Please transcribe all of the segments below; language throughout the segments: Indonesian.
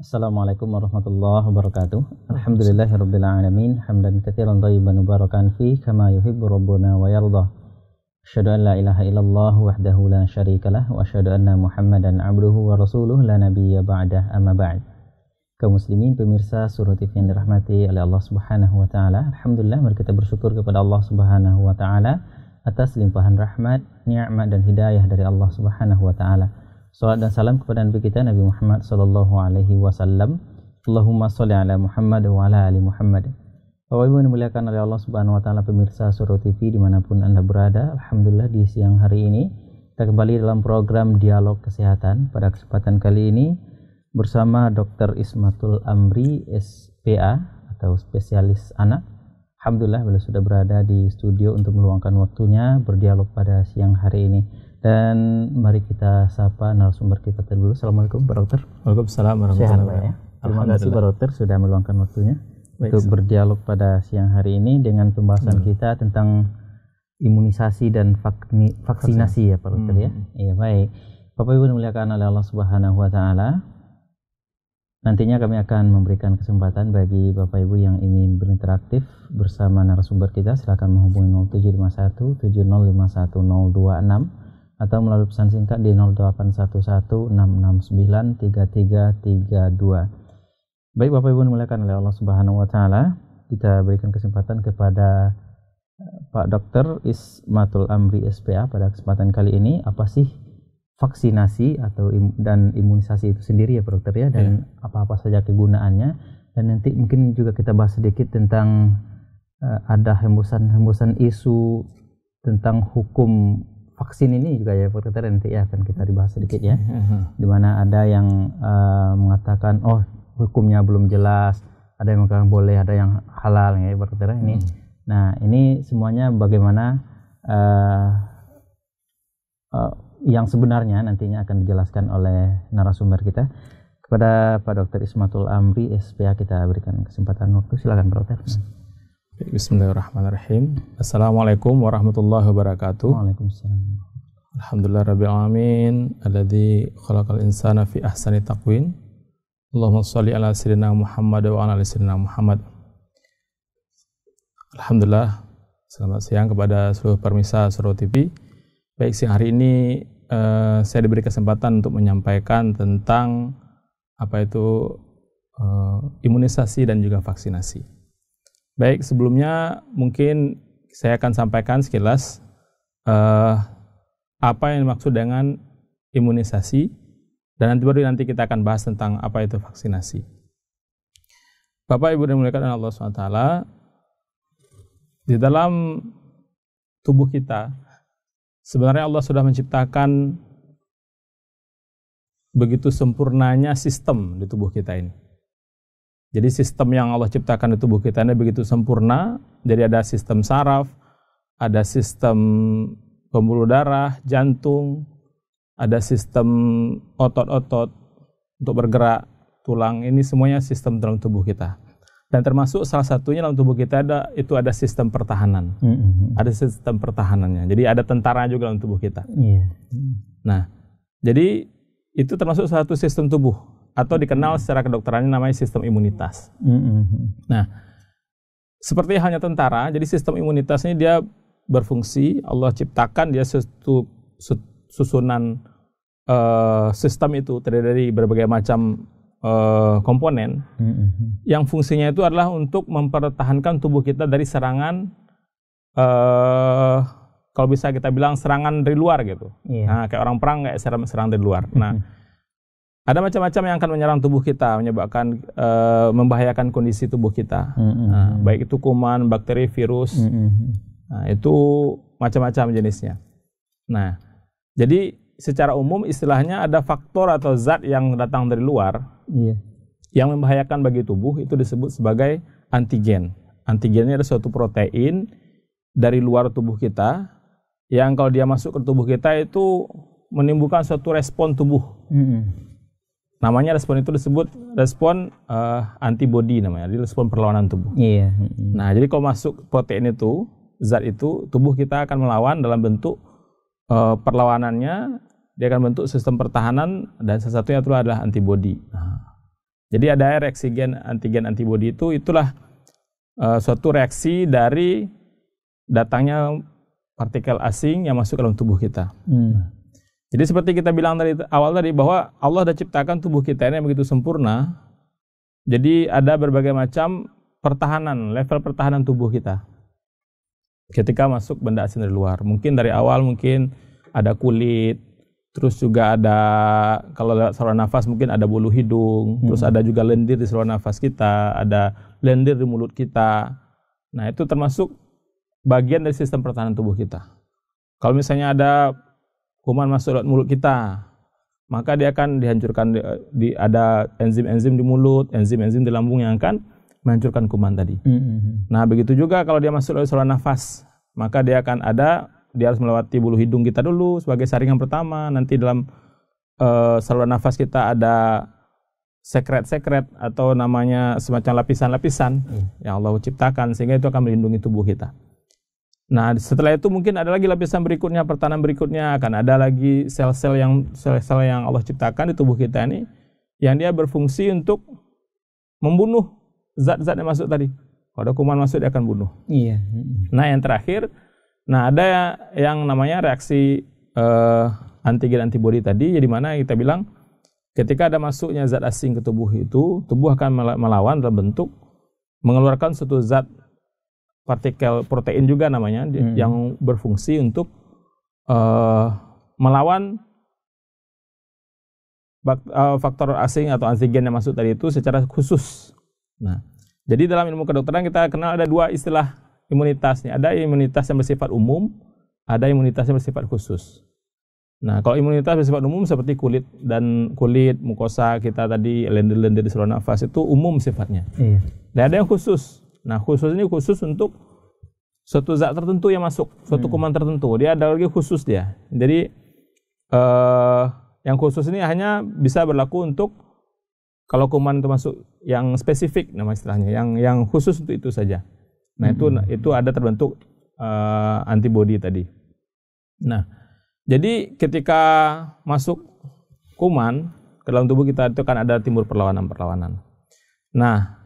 Assalamualaikum warahmatullahi wabarakatuh. Alhamdulillahirabbil alamin, hamdan katsiran thayyiban mubarakan fi kama yuhibbu rabbuna wa yarda. Asyhadu an la ilaha illallah wahdahu la syarikalah wa asyhadu anna Muhammadan abduhu wa rasuluh la nabiyya ba'dah amma ba'd. Kaum muslimin pemirsa surah TV yang dirahmati oleh Allah Subhanahu wa taala. Alhamdulillah mari kita bersyukur kepada Allah Subhanahu wa taala atas limpahan rahmat, nikmat dan hidayah dari Allah Subhanahu wa taala. Salat dan salam kepada Nabi kita Nabi Muhammad sallallahu alaihi wasallam. Allahumma sholli ala Muhammad wa ala ali Muhammad. Bapak Ibu yang dimuliakan oleh Allah Subhanahu wa taala pemirsa Suro TV dimanapun Anda berada, alhamdulillah di siang hari ini kita kembali dalam program Dialog Kesehatan. Pada kesempatan kali ini bersama Dr. Ismatul Amri SPA atau spesialis anak. Alhamdulillah beliau sudah berada di studio untuk meluangkan waktunya berdialog pada siang hari ini. Dan mari kita sapa narasumber kita terlebih dahulu. Assalamualaikum, Pak Dokter. Waalaikumsalam warahmatullahi ya? wabarakatuh. Ya. Terima kasih Pak Dokter sudah meluangkan waktunya Baik, untuk berdialog pada siang hari ini dengan pembahasan hmm. kita tentang imunisasi dan vakni, vaksinasi ya Pak Dokter ya? hmm. ya. Iya baik. Bapak Ibu dimuliakan oleh Allah Subhanahu wa taala. Nantinya kami akan memberikan kesempatan bagi Bapak Ibu yang ingin berinteraktif bersama narasumber kita silakan menghubungi 0751 7051026 atau melalui pesan singkat di 08116693332 Baik Bapak Ibu dimuliakan oleh Allah Subhanahu wa taala, kita berikan kesempatan kepada eh, Pak dokter Ismatul Amri SPA pada kesempatan kali ini apa sih vaksinasi atau im dan imunisasi itu sendiri ya Pak Dokter ya dan iya. apa-apa yeah. saja kegunaannya dan nanti mungkin juga kita bahas sedikit tentang uh, ada hembusan-hembusan isu tentang hukum vaksin ini juga ya Pak dokter nanti ya akan kita dibahas sedikit ya. Mm-hmm. Di mana ada yang uh, mengatakan oh hukumnya belum jelas, ada yang mengatakan boleh, ada yang halal ya Pak dokter ini. Hmm. Nah, ini semuanya bagaimana uh, uh, yang sebenarnya nantinya akan dijelaskan oleh narasumber kita. Kepada Pak dokter Ismatul Amri, SPA kita berikan kesempatan waktu. Silakan Pak Dokter. Bismillahirrahmanirrahim. Assalamualaikum warahmatullahi wabarakatuh. Waalaikumsalam. Alhamdulillah rabbil alamin alladzi khalaqal insana fi ahsani taqwin. Allahumma salli ala sirina Muhammad wa ala sirina Muhammad. Alhamdulillah. Selamat siang kepada seluruh permisa Suro TV. Baik siang hari ini eh, saya diberi kesempatan untuk menyampaikan tentang apa itu eh, imunisasi dan juga vaksinasi. Baik, sebelumnya mungkin saya akan sampaikan sekilas uh, apa yang dimaksud dengan imunisasi dan nanti baru nanti kita akan bahas tentang apa itu vaksinasi. Bapak Ibu dan mulia Allah SWT di dalam tubuh kita sebenarnya Allah sudah menciptakan begitu sempurnanya sistem di tubuh kita ini. Jadi sistem yang Allah ciptakan di tubuh kita ini begitu sempurna. Jadi ada sistem saraf, ada sistem pembuluh darah, jantung, ada sistem otot-otot untuk bergerak, tulang. Ini semuanya sistem dalam tubuh kita. Dan termasuk salah satunya dalam tubuh kita ada itu ada sistem pertahanan. Mm-hmm. Ada sistem pertahanannya. Jadi ada tentara juga dalam tubuh kita. Yeah. Nah, jadi itu termasuk satu sistem tubuh atau dikenal secara kedokterannya namanya sistem imunitas. Mm-hmm. Nah, seperti halnya tentara, jadi sistem imunitas ini dia berfungsi, Allah ciptakan dia suatu susunan uh, sistem itu terdiri dari berbagai macam uh, komponen mm-hmm. yang fungsinya itu adalah untuk mempertahankan tubuh kita dari serangan uh, kalau bisa kita bilang serangan dari luar gitu. Yeah. Nah, kayak orang perang kayak serang, serang dari luar. Nah, mm-hmm. Ada macam-macam yang akan menyerang tubuh kita, menyebabkan e, membahayakan kondisi tubuh kita. Mm -hmm. nah, baik itu kuman, bakteri, virus, mm -hmm. nah, itu macam-macam jenisnya. Nah, jadi secara umum istilahnya ada faktor atau zat yang datang dari luar yeah. yang membahayakan bagi tubuh itu disebut sebagai antigen. Antigennya ada suatu protein dari luar tubuh kita yang kalau dia masuk ke tubuh kita itu menimbulkan suatu respon tubuh. Mm -hmm namanya respon itu disebut respon uh, antibody namanya, jadi respon perlawanan tubuh. Iya. Nah, jadi kalau masuk protein itu, zat itu, tubuh kita akan melawan dalam bentuk uh, perlawanannya, dia akan bentuk sistem pertahanan dan salah satunya itu adalah antibody. Nah, jadi ada reaksi gen antigen antibody itu itulah uh, suatu reaksi dari datangnya partikel asing yang masuk ke dalam tubuh kita. Mm. Jadi seperti kita bilang dari awal tadi bahwa Allah sudah ciptakan tubuh kita ini yang begitu sempurna. Jadi ada berbagai macam pertahanan, level pertahanan tubuh kita. Ketika masuk benda asing dari luar, mungkin dari awal mungkin ada kulit, terus juga ada kalau lewat saluran nafas mungkin ada bulu hidung, hmm. terus ada juga lendir di saluran nafas kita, ada lendir di mulut kita. Nah, itu termasuk bagian dari sistem pertahanan tubuh kita. Kalau misalnya ada kuman masuk lewat mulut kita, maka dia akan dihancurkan eh, di, ada enzim-enzim di mulut, enzim-enzim di lambung yang akan menghancurkan kuman tadi. Mm-hmm. Nah, begitu juga kalau dia masuk lewat saluran nafas, maka dia akan ada dia harus melewati bulu hidung kita dulu sebagai saringan pertama, nanti dalam uh, saluran nafas kita ada sekret-sekret atau namanya semacam lapisan-lapisan mm. yang Allah ciptakan sehingga itu akan melindungi tubuh kita. Nah, setelah itu mungkin ada lagi lapisan berikutnya, pertahanan berikutnya akan ada lagi sel-sel yang sel-sel yang Allah ciptakan di tubuh kita ini yang dia berfungsi untuk membunuh zat-zat yang masuk tadi. Kalau ada kuman masuk dia akan bunuh. Iya. Nah, yang terakhir, nah ada yang namanya reaksi uh, antigen antibodi tadi, jadi mana kita bilang ketika ada masuknya zat asing ke tubuh itu, tubuh akan melawan dalam bentuk mengeluarkan suatu zat partikel protein juga namanya hmm. yang berfungsi untuk uh, melawan bak, uh, faktor asing atau antigen yang masuk tadi itu secara khusus. Nah, jadi dalam ilmu kedokteran kita kenal ada dua istilah imunitasnya. Ada imunitas yang bersifat umum, ada imunitas yang bersifat khusus. Nah, kalau imunitas bersifat umum seperti kulit dan kulit, mukosa kita tadi, lendir-lendir di saluran nafas itu umum sifatnya. Iya. Dan ada yang khusus. Nah, khusus ini khusus untuk suatu zat tertentu yang masuk, suatu hmm. kuman tertentu. Dia ada lagi khusus dia. Jadi uh, yang khusus ini hanya bisa berlaku untuk kalau kuman itu masuk yang spesifik nama istilahnya, yang yang khusus untuk itu saja. Nah, hmm. itu itu ada terbentuk uh, eh, antibodi tadi. Nah, jadi ketika masuk kuman ke dalam tubuh kita itu kan ada timbul perlawanan-perlawanan. Nah,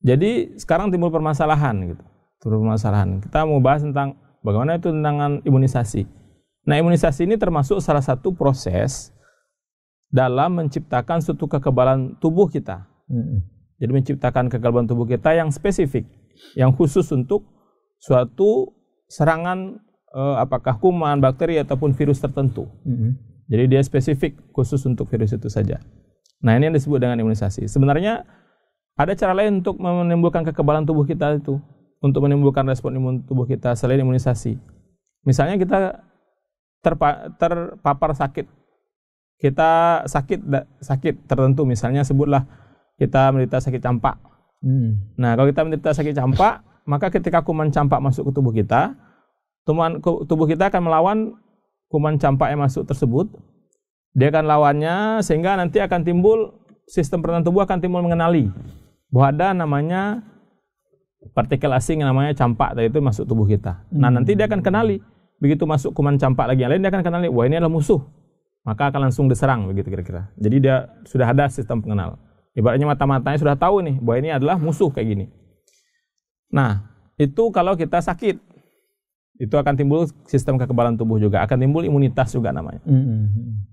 jadi sekarang timbul permasalahan gitu. Timbul permasalahan. Kita mau bahas tentang bagaimana itu tentang imunisasi. Nah, imunisasi ini termasuk salah satu proses dalam menciptakan suatu kekebalan tubuh kita. Jadi menciptakan kekebalan tubuh kita yang spesifik, yang khusus untuk suatu serangan eh, apakah kuman, bakteri ataupun virus tertentu. Jadi dia spesifik khusus untuk virus itu saja. Nah, ini yang disebut dengan imunisasi. Sebenarnya ada cara lain untuk menimbulkan kekebalan tubuh kita itu, untuk menimbulkan respon imun tubuh kita selain imunisasi. Misalnya kita terpa, terpapar sakit, kita sakit sakit tertentu, misalnya sebutlah kita menderita sakit campak. Hmm. Nah, kalau kita menderita sakit campak, maka ketika kuman campak masuk ke tubuh kita, tuman, tubuh kita akan melawan kuman campak yang masuk tersebut. Dia akan lawannya sehingga nanti akan timbul sistem pertahanan tubuh akan timbul mengenali bahwa ada namanya partikel asing yang namanya campak tadi itu masuk tubuh kita. Nah, hmm. Nah, nanti dia akan kenali begitu masuk kuman campak lagi yang lain dia akan kenali wah ini adalah musuh. Maka akan langsung diserang begitu kira-kira. Jadi dia sudah ada sistem pengenal. Ibaratnya mata-matanya sudah tahu nih bahwa ini adalah musuh kayak gini. Nah, itu kalau kita sakit itu akan timbul sistem kekebalan tubuh juga, akan timbul imunitas juga namanya. Mm -hmm.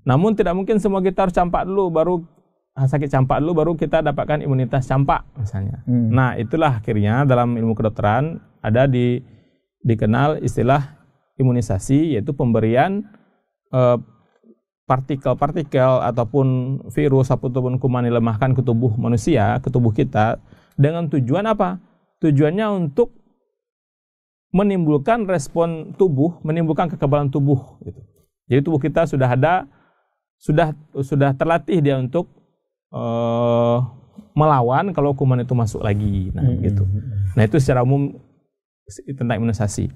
Namun tidak mungkin semua kita harus campak dulu baru Ah, sakit campak dulu baru kita dapatkan imunitas campak misalnya. Hmm. Nah, itulah akhirnya dalam ilmu kedokteran ada di dikenal istilah imunisasi yaitu pemberian partikel eh, partikel-partikel ataupun virus ataupun kuman dilemahkan ke tubuh manusia, ke tubuh kita dengan tujuan apa? Tujuannya untuk menimbulkan respon tubuh, menimbulkan kekebalan tubuh gitu. Jadi tubuh kita sudah ada sudah sudah terlatih dia untuk Eh, melawan kalau hukuman itu masuk lagi. Nah, hmm. gitu. Hmm, hmm. Nah, itu secara umum tentang imunisasi.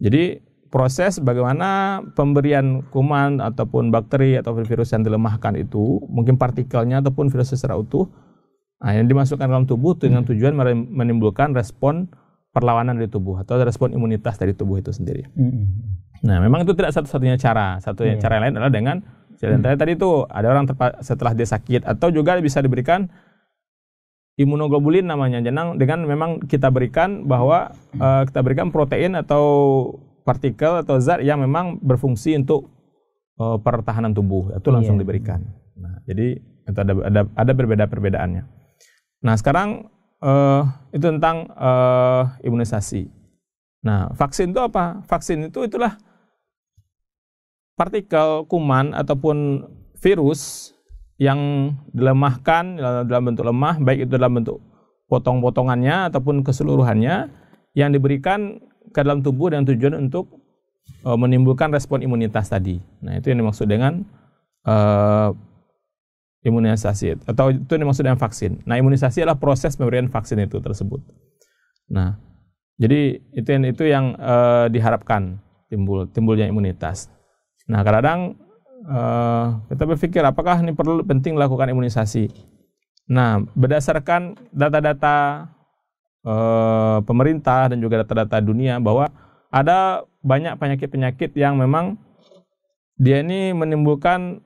Jadi proses bagaimana pemberian kuman ataupun bakteri ataupun virus yang dilemahkan itu mungkin partikelnya ataupun virus secara utuh nah, yang dimasukkan dalam tubuh dengan hmm. tujuan menimbulkan respon perlawanan dari tubuh atau respon imunitas dari tubuh itu sendiri. Mm -hmm. Nah, memang itu tidak satu-satunya cara. Satu yeah. cara yang lain adalah dengan Jalan hmm. tadi itu ada orang setelah dia sakit atau juga bisa diberikan imunoglobulin namanya. Jenang dengan memang kita berikan bahwa uh, kita berikan protein atau partikel atau zat yang memang berfungsi untuk uh, pertahanan tubuh. Itu iya. langsung diberikan. Nah, jadi itu ada ada ada berbeda-perbedaannya. Nah, sekarang uh, itu tentang uh, imunisasi. Nah, vaksin itu apa? Vaksin itu itulah partikel kuman ataupun virus yang dilemahkan dalam bentuk lemah, baik itu dalam bentuk potong-potongannya ataupun keseluruhannya yang diberikan ke dalam tubuh dengan tujuan untuk e, menimbulkan respon imunitas tadi. Nah, itu yang dimaksud dengan e, imunisasi atau itu yang dimaksud dengan vaksin. Nah, imunisasi adalah proses pemberian vaksin itu tersebut. Nah, jadi itu yang itu yang e, diharapkan timbul timbulnya imunitas. Nah, kadang uh, eh, kita berpikir apakah ini perlu penting lakukan imunisasi. Nah, berdasarkan data-data uh, pemerintah dan juga data-data dunia bahwa ada banyak penyakit-penyakit yang memang dia ini menimbulkan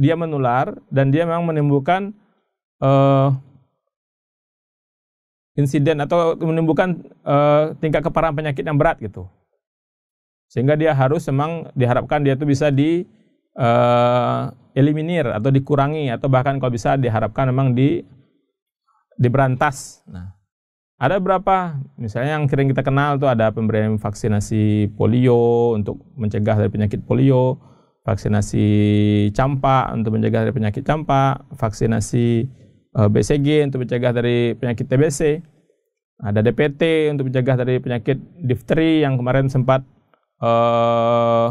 dia menular dan dia memang menimbulkan uh, insiden atau menimbulkan uh, tingkat keparahan penyakit yang berat gitu. Sehingga dia harus memang diharapkan dia itu bisa di uh, eliminir atau dikurangi atau bahkan kalau bisa diharapkan memang di diberantas. Nah, ada berapa? Misalnya yang sering kita kenal tuh ada pemberian vaksinasi polio untuk mencegah dari penyakit polio, vaksinasi campak untuk mencegah dari penyakit campak, vaksinasi eh, BCG untuk mencegah dari penyakit TBC, ada DPT untuk mencegah dari penyakit difteri yang kemarin sempat uh,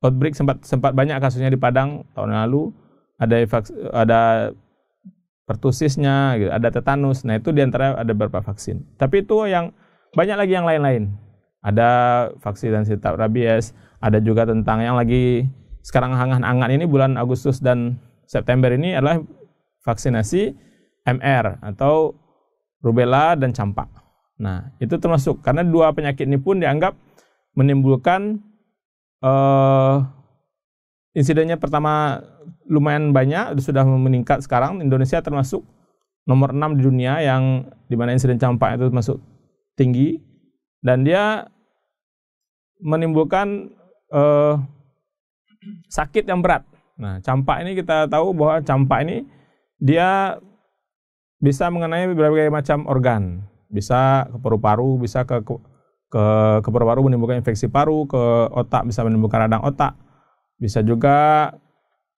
outbreak sempat sempat banyak kasusnya di Padang tahun lalu ada ada pertusisnya gitu, ada tetanus. Nah, itu di antara ada beberapa vaksin. Tapi itu yang banyak lagi yang lain-lain. Ada vaksin dan sitap rabies, ada juga tentang yang lagi sekarang hangat-hangat ini bulan Agustus dan September ini adalah vaksinasi MR atau rubella dan campak. Nah, itu termasuk karena dua penyakit ini pun dianggap menimbulkan uh, insidennya pertama lumayan banyak sudah meningkat sekarang Indonesia termasuk nomor 6 di dunia yang di mana insiden campak itu masuk tinggi dan dia menimbulkan eh, sakit yang berat. Nah, campak ini kita tahu bahwa campak ini dia bisa mengenai berbagai macam organ, bisa ke paru-paru, bisa ke, ke ke ke paru-paru menimbulkan infeksi paru, ke otak bisa menimbulkan radang otak, bisa juga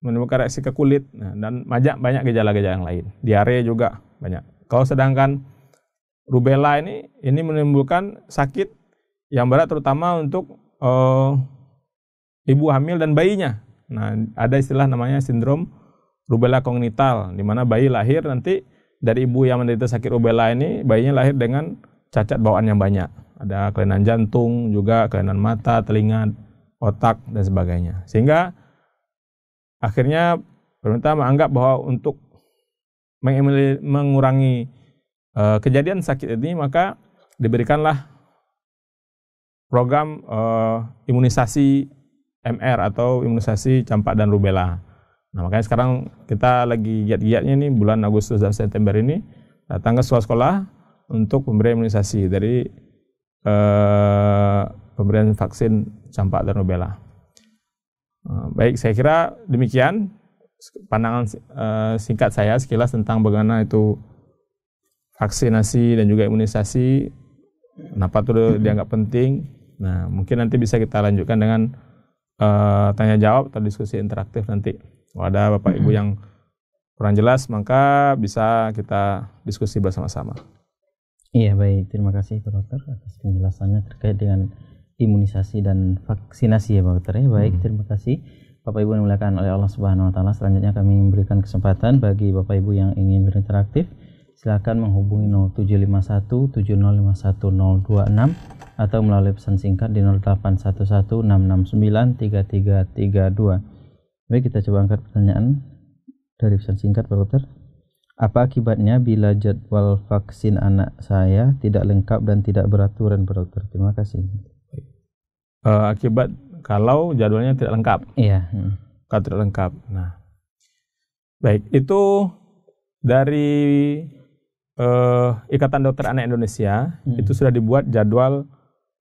menimbulkan reaksi ke kulit nah, dan banyak banyak gejala-gejala yang lain. Diare juga banyak. Kalau sedangkan rubella ini ini menimbulkan sakit yang berat terutama untuk uh, ibu hamil dan bayinya. Nah, ada istilah namanya sindrom rubella kongenital di mana bayi lahir nanti dari ibu yang menderita sakit rubella ini bayinya lahir dengan cacat bawaan yang banyak ada kelainan jantung, juga kelainan mata, telinga, otak dan sebagainya. Sehingga akhirnya pemerintah menganggap bahwa untuk mengurangi uh, kejadian sakit ini maka diberikanlah program uh, imunisasi MR atau imunisasi campak dan rubella. Nah, makanya sekarang kita lagi giat-giatnya nih bulan Agustus dan September ini datang ke sekolah-sekolah untuk pemberian imunisasi dari eh, pemberian vaksin campak dan rubella. Eh, baik, saya kira demikian pandangan eh, singkat saya sekilas tentang bagaimana itu vaksinasi dan juga imunisasi kenapa itu mm-hmm. dianggap penting. Nah, mungkin nanti bisa kita lanjutkan dengan eh, tanya jawab atau diskusi interaktif nanti. Kalau ada Bapak Ibu mm-hmm. yang kurang jelas, maka bisa kita diskusi bersama-sama. Iya baik, terima kasih Pak Dokter atas penjelasannya terkait dengan imunisasi dan vaksinasi ya Pak Dokter. Ya, baik, hmm. terima kasih. Bapak Ibu yang dimuliakan oleh Allah Subhanahu wa taala, selanjutnya kami memberikan kesempatan bagi Bapak Ibu yang ingin berinteraktif silakan menghubungi 0751 7051026 atau melalui pesan singkat di 0811-669-3332. Baik, kita coba angkat pertanyaan dari pesan singkat Pak Dokter. Apa akibatnya bila jadwal vaksin anak saya tidak lengkap dan tidak beraturan, Pak Terima kasih. Uh, akibat kalau jadwalnya tidak lengkap. Iya. Hmm. Kalau tidak lengkap. Nah, baik itu dari uh, Ikatan Dokter Anak Indonesia hmm. itu sudah dibuat jadwal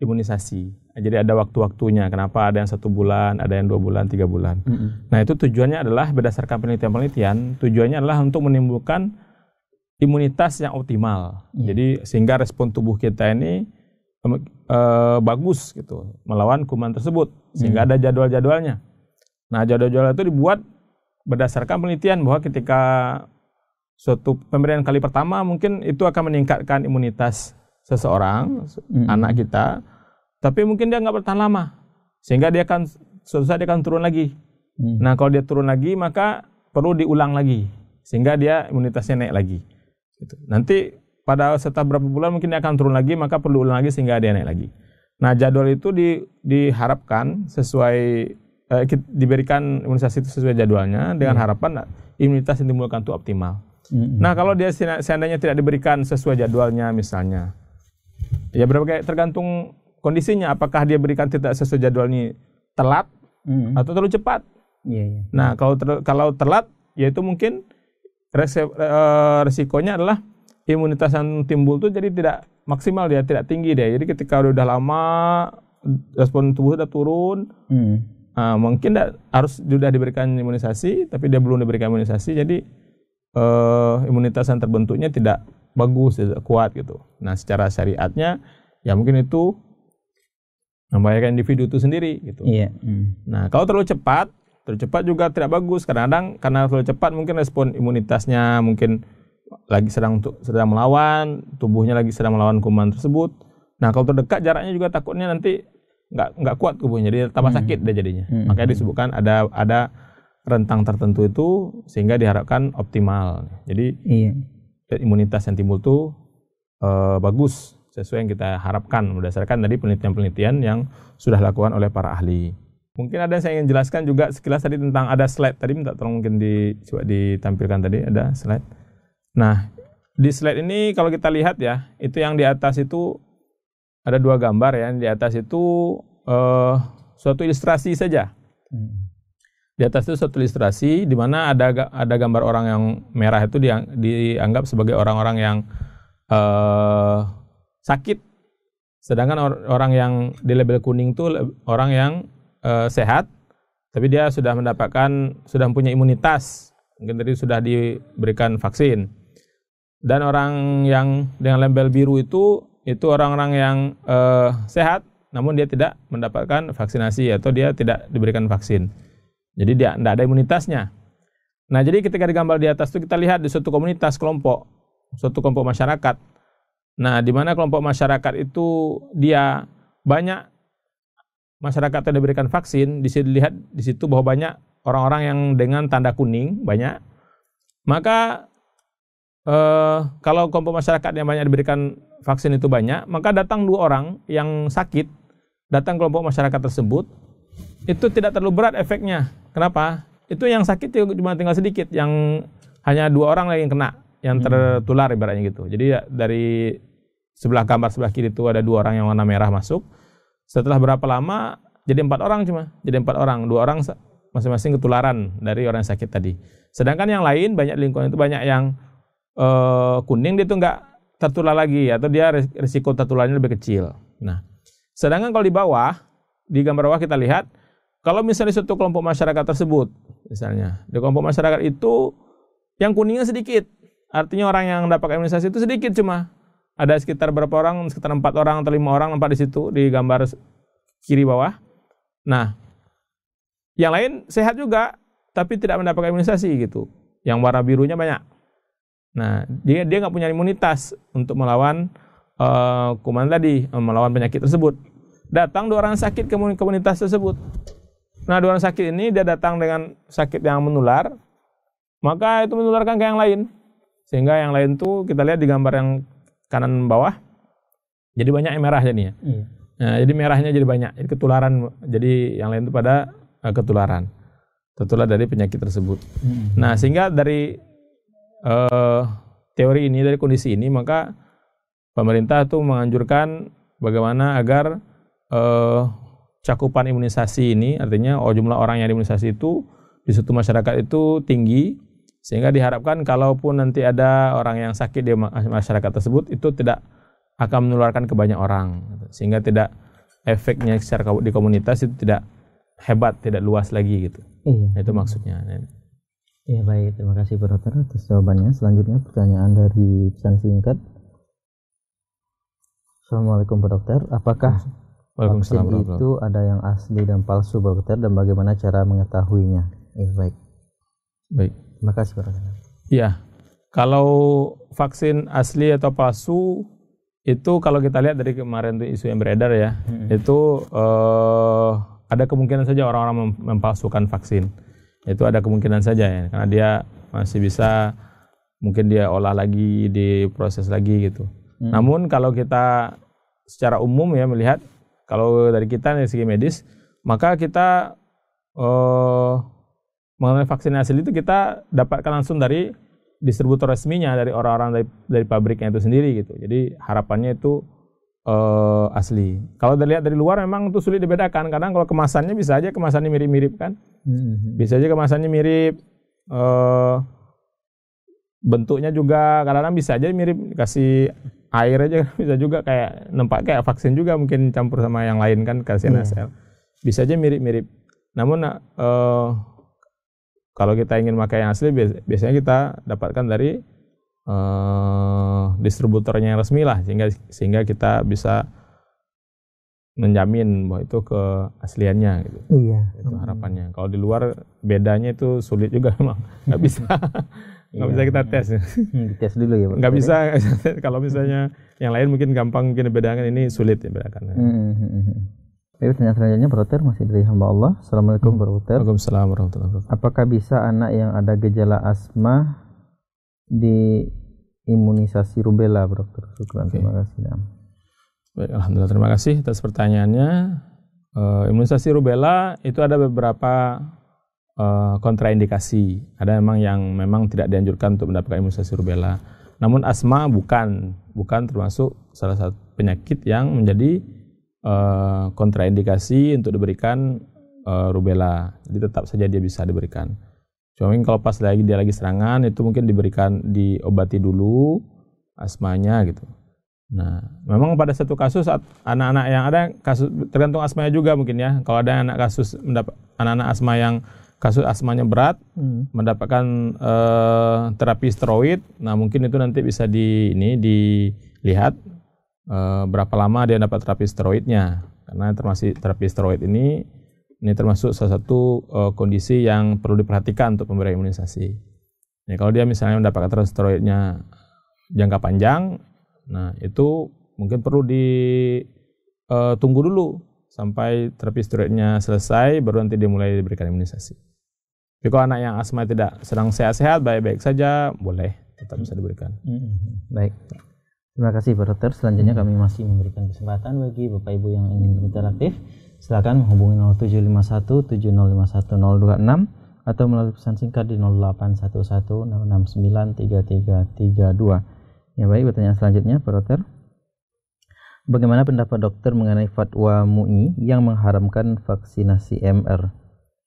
imunisasi jadi ada waktu-waktunya. Kenapa ada yang satu bulan, ada yang dua bulan, tiga bulan. Mm -hmm. Nah itu tujuannya adalah berdasarkan penelitian-penelitian, tujuannya adalah untuk menimbulkan imunitas yang optimal. Yeah. Jadi sehingga respon tubuh kita ini eh, bagus gitu melawan kuman tersebut. Sehingga mm. ada jadwal-jadwalnya. Nah jadwal-jadwal itu dibuat berdasarkan penelitian bahwa ketika suatu pemberian kali pertama mungkin itu akan meningkatkan imunitas seseorang, mm. anak kita tapi mungkin dia nggak bertahan lama, sehingga dia akan suatu saat dia akan turun lagi. Hmm. Nah kalau dia turun lagi maka perlu diulang lagi, sehingga dia imunitasnya naik lagi. Gitu. Nanti pada setelah beberapa bulan mungkin dia akan turun lagi, maka perlu ulang lagi sehingga dia naik lagi. Nah jadwal itu di, diharapkan sesuai eh, diberikan imunisasi itu sesuai jadwalnya dengan hmm. harapan imunitas yang dimulakan itu optimal. Hmm. Nah kalau dia seandainya tidak diberikan sesuai jadwalnya misalnya, ya berbagai tergantung kondisinya apakah dia berikan tidak sesuai jadwal ini telat hmm. atau terlalu cepat. Yeah, yeah. Nah kalau ter, kalau telat yaitu mungkin resep, eh, resikonya adalah imunitas yang timbul tuh jadi tidak maksimal dia tidak tinggi deh Jadi ketika udah, lama respon tubuh sudah turun. Hmm. nah, mungkin enggak, harus sudah diberikan imunisasi tapi dia belum diberikan imunisasi jadi uh, imunitas yang terbentuknya tidak bagus tidak kuat gitu nah secara syariatnya ya mungkin itu membahayakan individu itu sendiri gitu. Iya. Hmm. Nah, kalau terlalu cepat, terlalu cepat juga tidak bagus. Kadang-kadang karena terlalu cepat mungkin respon imunitasnya mungkin lagi sedang untuk sedang melawan, tubuhnya lagi sedang melawan kuman tersebut. Nah, kalau terdekat jaraknya juga takutnya nanti nggak nggak kuat tubuhnya, jadi tambah hmm. sakit deh jadinya. Hmm. Makanya disebutkan ada ada rentang tertentu itu sehingga diharapkan optimal. Jadi iya. imunitas yang timbul tuh e, bagus sesuai yang kita harapkan berdasarkan dari penelitian-penelitian yang sudah dilakukan oleh para ahli. Mungkin ada yang saya ingin jelaskan juga sekilas tadi tentang ada slide tadi minta tolong mungkin di, coba ditampilkan tadi ada slide. Nah, di slide ini kalau kita lihat ya, itu yang di atas itu ada dua gambar ya, di atas itu eh, suatu ilustrasi saja. Hmm. Di atas itu suatu ilustrasi di mana ada ada gambar orang yang merah itu dianggap sebagai orang-orang yang eh, sakit. Sedangkan or orang yang di label kuning itu orang yang uh, sehat, tapi dia sudah mendapatkan, sudah punya imunitas, mungkin tadi sudah diberikan vaksin. Dan orang yang dengan label biru itu, itu orang-orang yang uh, sehat, namun dia tidak mendapatkan vaksinasi atau dia tidak diberikan vaksin. Jadi dia tidak ada imunitasnya. Nah, jadi ketika digambar di atas itu kita lihat di suatu komunitas kelompok, suatu kelompok masyarakat, Nah, di mana kelompok masyarakat itu dia banyak masyarakat yang diberikan vaksin, di situ lihat di situ bahwa banyak orang-orang yang dengan tanda kuning banyak. Maka eh, kalau kelompok masyarakat yang banyak diberikan vaksin itu banyak, maka datang dua orang yang sakit, datang kelompok masyarakat tersebut, itu tidak terlalu berat efeknya. Kenapa? Itu yang sakit cuma tinggal sedikit, yang hanya dua orang lagi yang kena yang hmm. tertular ibaratnya gitu. Jadi ya, dari sebelah gambar sebelah kiri itu ada dua orang yang warna merah masuk. Setelah berapa lama jadi empat orang cuma, jadi empat orang, dua orang masing-masing ketularan dari orang yang sakit tadi. Sedangkan yang lain banyak lingkungan itu banyak yang uh, kuning dia tuh nggak tertular lagi atau dia risiko tertularnya lebih kecil. Nah, sedangkan kalau di bawah di gambar bawah kita lihat kalau misalnya suatu kelompok masyarakat tersebut misalnya di kelompok masyarakat itu yang kuningnya sedikit Artinya orang yang dapat imunisasi itu sedikit cuma. Ada sekitar berapa orang? Sekitar empat orang atau lima orang nampak di situ di gambar kiri bawah. Nah, yang lain sehat juga tapi tidak mendapatkan imunisasi gitu. Yang warna birunya banyak. Nah, dia dia nggak punya imunitas untuk melawan uh, kuman tadi, melawan penyakit tersebut. Datang dua orang sakit ke komunitas tersebut. Nah, dua orang sakit ini dia datang dengan sakit yang menular, maka itu menularkan ke yang lain. Sehingga yang lain tuh kita lihat di gambar yang kanan bawah, jadi banyak yang merah jadinya. Iya. Nah, jadi merahnya jadi banyak, jadi ketularan. Jadi yang lain itu pada uh, ketularan, tertular dari penyakit tersebut. Hmm. Nah, sehingga dari uh, teori ini, dari kondisi ini, maka pemerintah tuh menganjurkan bagaimana agar uh, cakupan imunisasi ini, artinya oh, jumlah orang yang imunisasi itu di suatu masyarakat itu tinggi sehingga diharapkan kalaupun nanti ada orang yang sakit di masyarakat tersebut itu tidak akan menularkan ke banyak orang. Sehingga tidak efeknya secara di komunitas itu tidak hebat, tidak luas lagi gitu. Iya. Itu maksudnya. Ya baik, terima kasih Bu Dokter atas jawabannya. Selanjutnya pertanyaan dari pesan singkat. Assalamualaikum pak Dokter, apakah vaksin itu ada yang asli dan palsu Bu Dokter dan bagaimana cara mengetahuinya? Ya baik. Baik. Makasih Pak ya Kalau vaksin asli atau palsu itu kalau kita lihat dari kemarin itu isu yang beredar ya, hmm. itu eh, ada kemungkinan saja orang-orang mempalsukan vaksin. Itu ada kemungkinan saja ya, karena dia masih bisa mungkin dia olah lagi, diproses lagi gitu. Hmm. Namun kalau kita secara umum ya melihat kalau dari kita dari segi medis, maka kita eh, mengenai vaksinasi itu kita dapatkan langsung dari distributor resminya dari orang-orang dari, dari pabriknya itu sendiri gitu. Jadi harapannya itu uh, asli. Kalau dilihat dari luar memang itu sulit dibedakan. Kadang kalau kemasannya bisa aja kemasannya mirip-mirip kan, mm-hmm. bisa aja kemasannya mirip, uh, bentuknya juga kadang-kadang bisa aja mirip kasih air aja bisa juga kayak nempak kayak vaksin juga mungkin campur sama yang lain kan kasih hmm. Iya. NSL. Bisa aja mirip-mirip. Namun uh, kalau kita ingin pakai yang asli, biasanya kita dapatkan dari uh, distributornya yang resmi lah, sehingga sehingga kita bisa menjamin bahwa itu keasliannya gitu. Iya. Itu harapannya. Kalau di luar bedanya itu sulit juga memang. Nggak bisa. nggak iya, bisa kita tes. Hmm, tes dulu ya. Pak. Nggak bisa. kalau misalnya yang lain mungkin gampang mungkin bedakan ini sulit Mm -hmm. hmm, hmm Baik, pertanyaan selanjutnya Brother masih dari hamba Allah. Assalamualaikum hmm. Brother. Waalaikumsalam warahmatullahi wabarakatuh. Apakah bisa anak yang ada gejala asma di imunisasi rubella Bro okay. terima kasih. Ya. Baik, alhamdulillah terima kasih atas pertanyaannya. Uh, imunisasi rubella itu ada beberapa uh, kontraindikasi. Ada memang yang memang tidak dianjurkan untuk mendapatkan imunisasi rubella. Namun asma bukan, bukan termasuk salah satu penyakit yang menjadi Eh, kontraindikasi untuk diberikan uh, rubella. Jadi tetap saja dia bisa diberikan. Cuma kalau pas lagi dia lagi serangan itu mungkin diberikan diobati dulu asmanya gitu. Nah, memang pada satu kasus anak-anak yang ada kasus tergantung asmanya juga mungkin ya. Kalau ada anak kasus mendapat anak-anak asma yang kasus asmanya berat hmm. mendapatkan uh, terapi steroid, nah mungkin itu nanti bisa di ini dilihat Eh, berapa lama dia dapat terapi steroidnya karena termasuk terapi steroid ini ini termasuk salah satu uh, kondisi yang perlu diperhatikan untuk pemberian imunisasi. Nah, kalau dia misalnya mendapatkan terapi steroidnya jangka panjang, nah itu mungkin perlu ditunggu eh, uh, dulu sampai terapi steroidnya selesai baru nanti dimulai diberikan imunisasi. Tapi kalau anak yang asma tidak sedang sehat-sehat, baik-baik saja, boleh tetap bisa diberikan. Hmm, hmm, hmm. Baik. Terima kasih Pak Dokter. Selanjutnya hmm. kami masih memberikan kesempatan bagi Bapak Ibu yang ingin berinteraktif. Silakan menghubungi 0751 7051 026 atau melalui pesan singkat di 0811 08116693332. Ya baik, pertanyaan selanjutnya Pak Dokter. Bagaimana pendapat dokter mengenai fatwa MUI yang mengharamkan vaksinasi MR?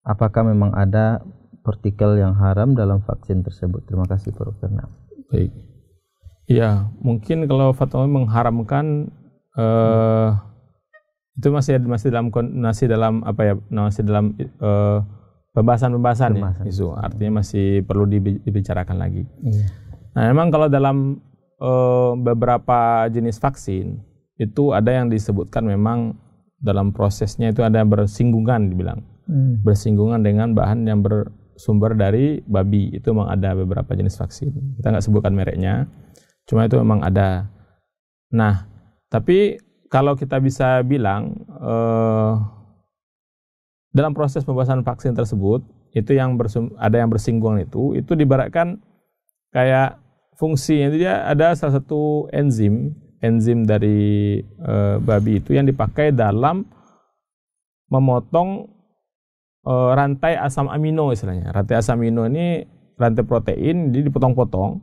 Apakah memang ada partikel yang haram dalam vaksin tersebut? Terima kasih Pak Dokter. Nah. Baik. Ya, mungkin kalau fatwa mengharamkan eh, itu masih masih dalam masih dalam apa ya masih dalam eh, pembahasan-pembahasan ya, isu. Artinya masih perlu dibicarakan lagi. Iya. Nah, memang kalau dalam eh, beberapa jenis vaksin itu ada yang disebutkan memang dalam prosesnya itu ada bersinggungan dibilang hmm. bersinggungan dengan bahan yang bersumber dari babi itu memang ada beberapa jenis vaksin kita nggak sebutkan mereknya Cuma itu memang ada. Nah, tapi kalau kita bisa bilang eh, dalam proses pembahasan vaksin tersebut itu yang bersum, ada yang bersinggungan itu itu dibaratkan kayak fungsi itu dia ada salah satu enzim enzim dari e, babi itu yang dipakai dalam memotong e, rantai asam amino istilahnya rantai asam amino ini rantai protein jadi dipotong-potong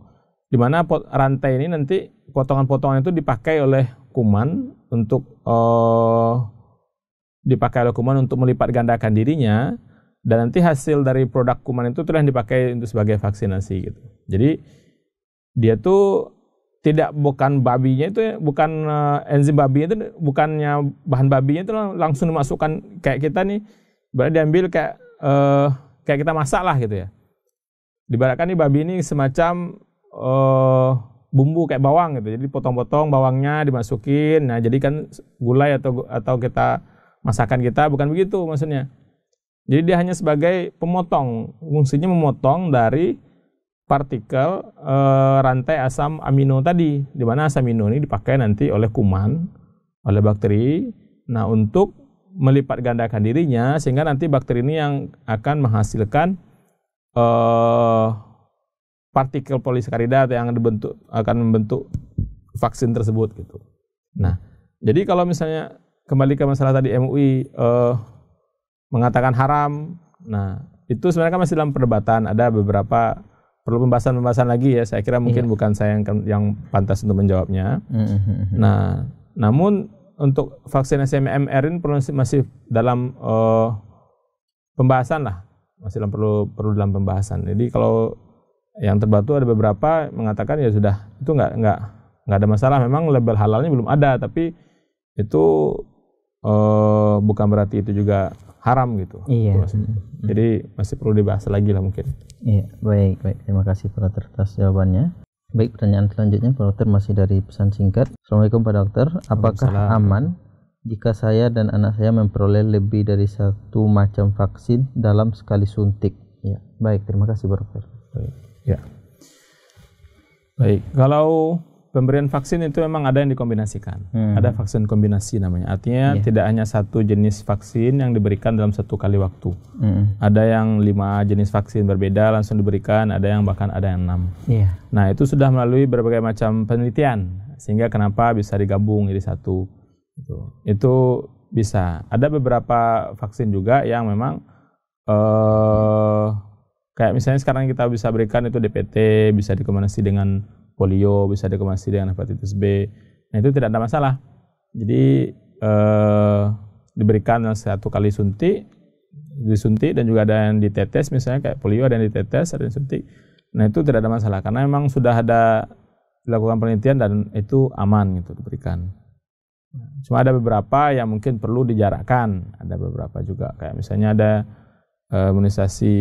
di mana rantai ini nanti potongan-potongan itu dipakai oleh kuman untuk uh, dipakai oleh kuman untuk melipat gandakan dirinya dan nanti hasil dari produk kuman itu telah dipakai untuk sebagai vaksinasi gitu. Jadi dia tuh tidak bukan babinya itu bukan uh, enzim babinya itu bukannya bahan babinya itu langsung dimasukkan kayak kita nih berarti diambil kayak uh, kayak kita masak lah gitu ya. Dibarakan nih babi ini semacam uh, bumbu kayak bawang gitu. Jadi potong-potong bawangnya dimasukin. Nah, jadi kan gulai atau atau kita masakan kita bukan begitu maksudnya. Jadi dia hanya sebagai pemotong, fungsinya memotong dari partikel e, rantai asam amino tadi, di mana asam amino ini dipakai nanti oleh kuman, oleh bakteri. Nah, untuk melipat gandakan dirinya sehingga nanti bakteri ini yang akan menghasilkan e, partikel poliskarida yang dibentuk akan membentuk vaksin tersebut gitu. Nah, jadi kalau misalnya kembali ke masalah tadi MUI eh, mengatakan haram, nah itu sebenarnya kan masih dalam perdebatan. Ada beberapa perlu pembahasan-pembahasan lagi ya. Saya kira mungkin iya. bukan saya yang yang pantas untuk menjawabnya. Mm-hmm. Nah, namun untuk vaksinasi MMR ini perlu masih dalam eh, pembahasan lah, masih dalam perlu perlu dalam pembahasan. Jadi kalau yang terbatu ada beberapa mengatakan ya sudah itu nggak nggak nggak ada masalah memang label halalnya belum ada tapi itu eh, bukan berarti itu juga haram gitu iya hmm. jadi masih perlu dibahas lagi lah mungkin iya baik baik terima kasih para Dokter atas jawabannya baik pertanyaan selanjutnya Pak Dokter masih dari pesan singkat Assalamualaikum Pak Dokter apakah aman jika saya dan anak saya memperoleh lebih dari satu macam vaksin dalam sekali suntik ya baik terima kasih Pak Dokter Ya. Baik, kalau pemberian vaksin itu memang ada yang dikombinasikan. Hmm. Ada vaksin kombinasi namanya. Artinya yeah. tidak hanya satu jenis vaksin yang diberikan dalam satu kali waktu. Hmm. Ada yang lima jenis vaksin berbeda langsung diberikan, ada yang bahkan ada yang enam. Yeah. Nah itu sudah melalui berbagai macam penelitian sehingga kenapa bisa digabung jadi satu. Itu, itu bisa. Ada beberapa vaksin juga yang memang uh, Kayak misalnya sekarang kita bisa berikan itu DPT, bisa dikombinasi dengan polio, bisa dikombinasi dengan hepatitis B. Nah itu tidak ada masalah. Jadi eh, diberikan satu kali suntik, disuntik dan juga ada yang ditetes misalnya kayak polio ada yang ditetes, ada yang suntik. Nah itu tidak ada masalah karena memang sudah ada dilakukan penelitian dan itu aman gitu diberikan. Cuma ada beberapa yang mungkin perlu dijarakkan, ada beberapa juga kayak misalnya ada uh, imunisasi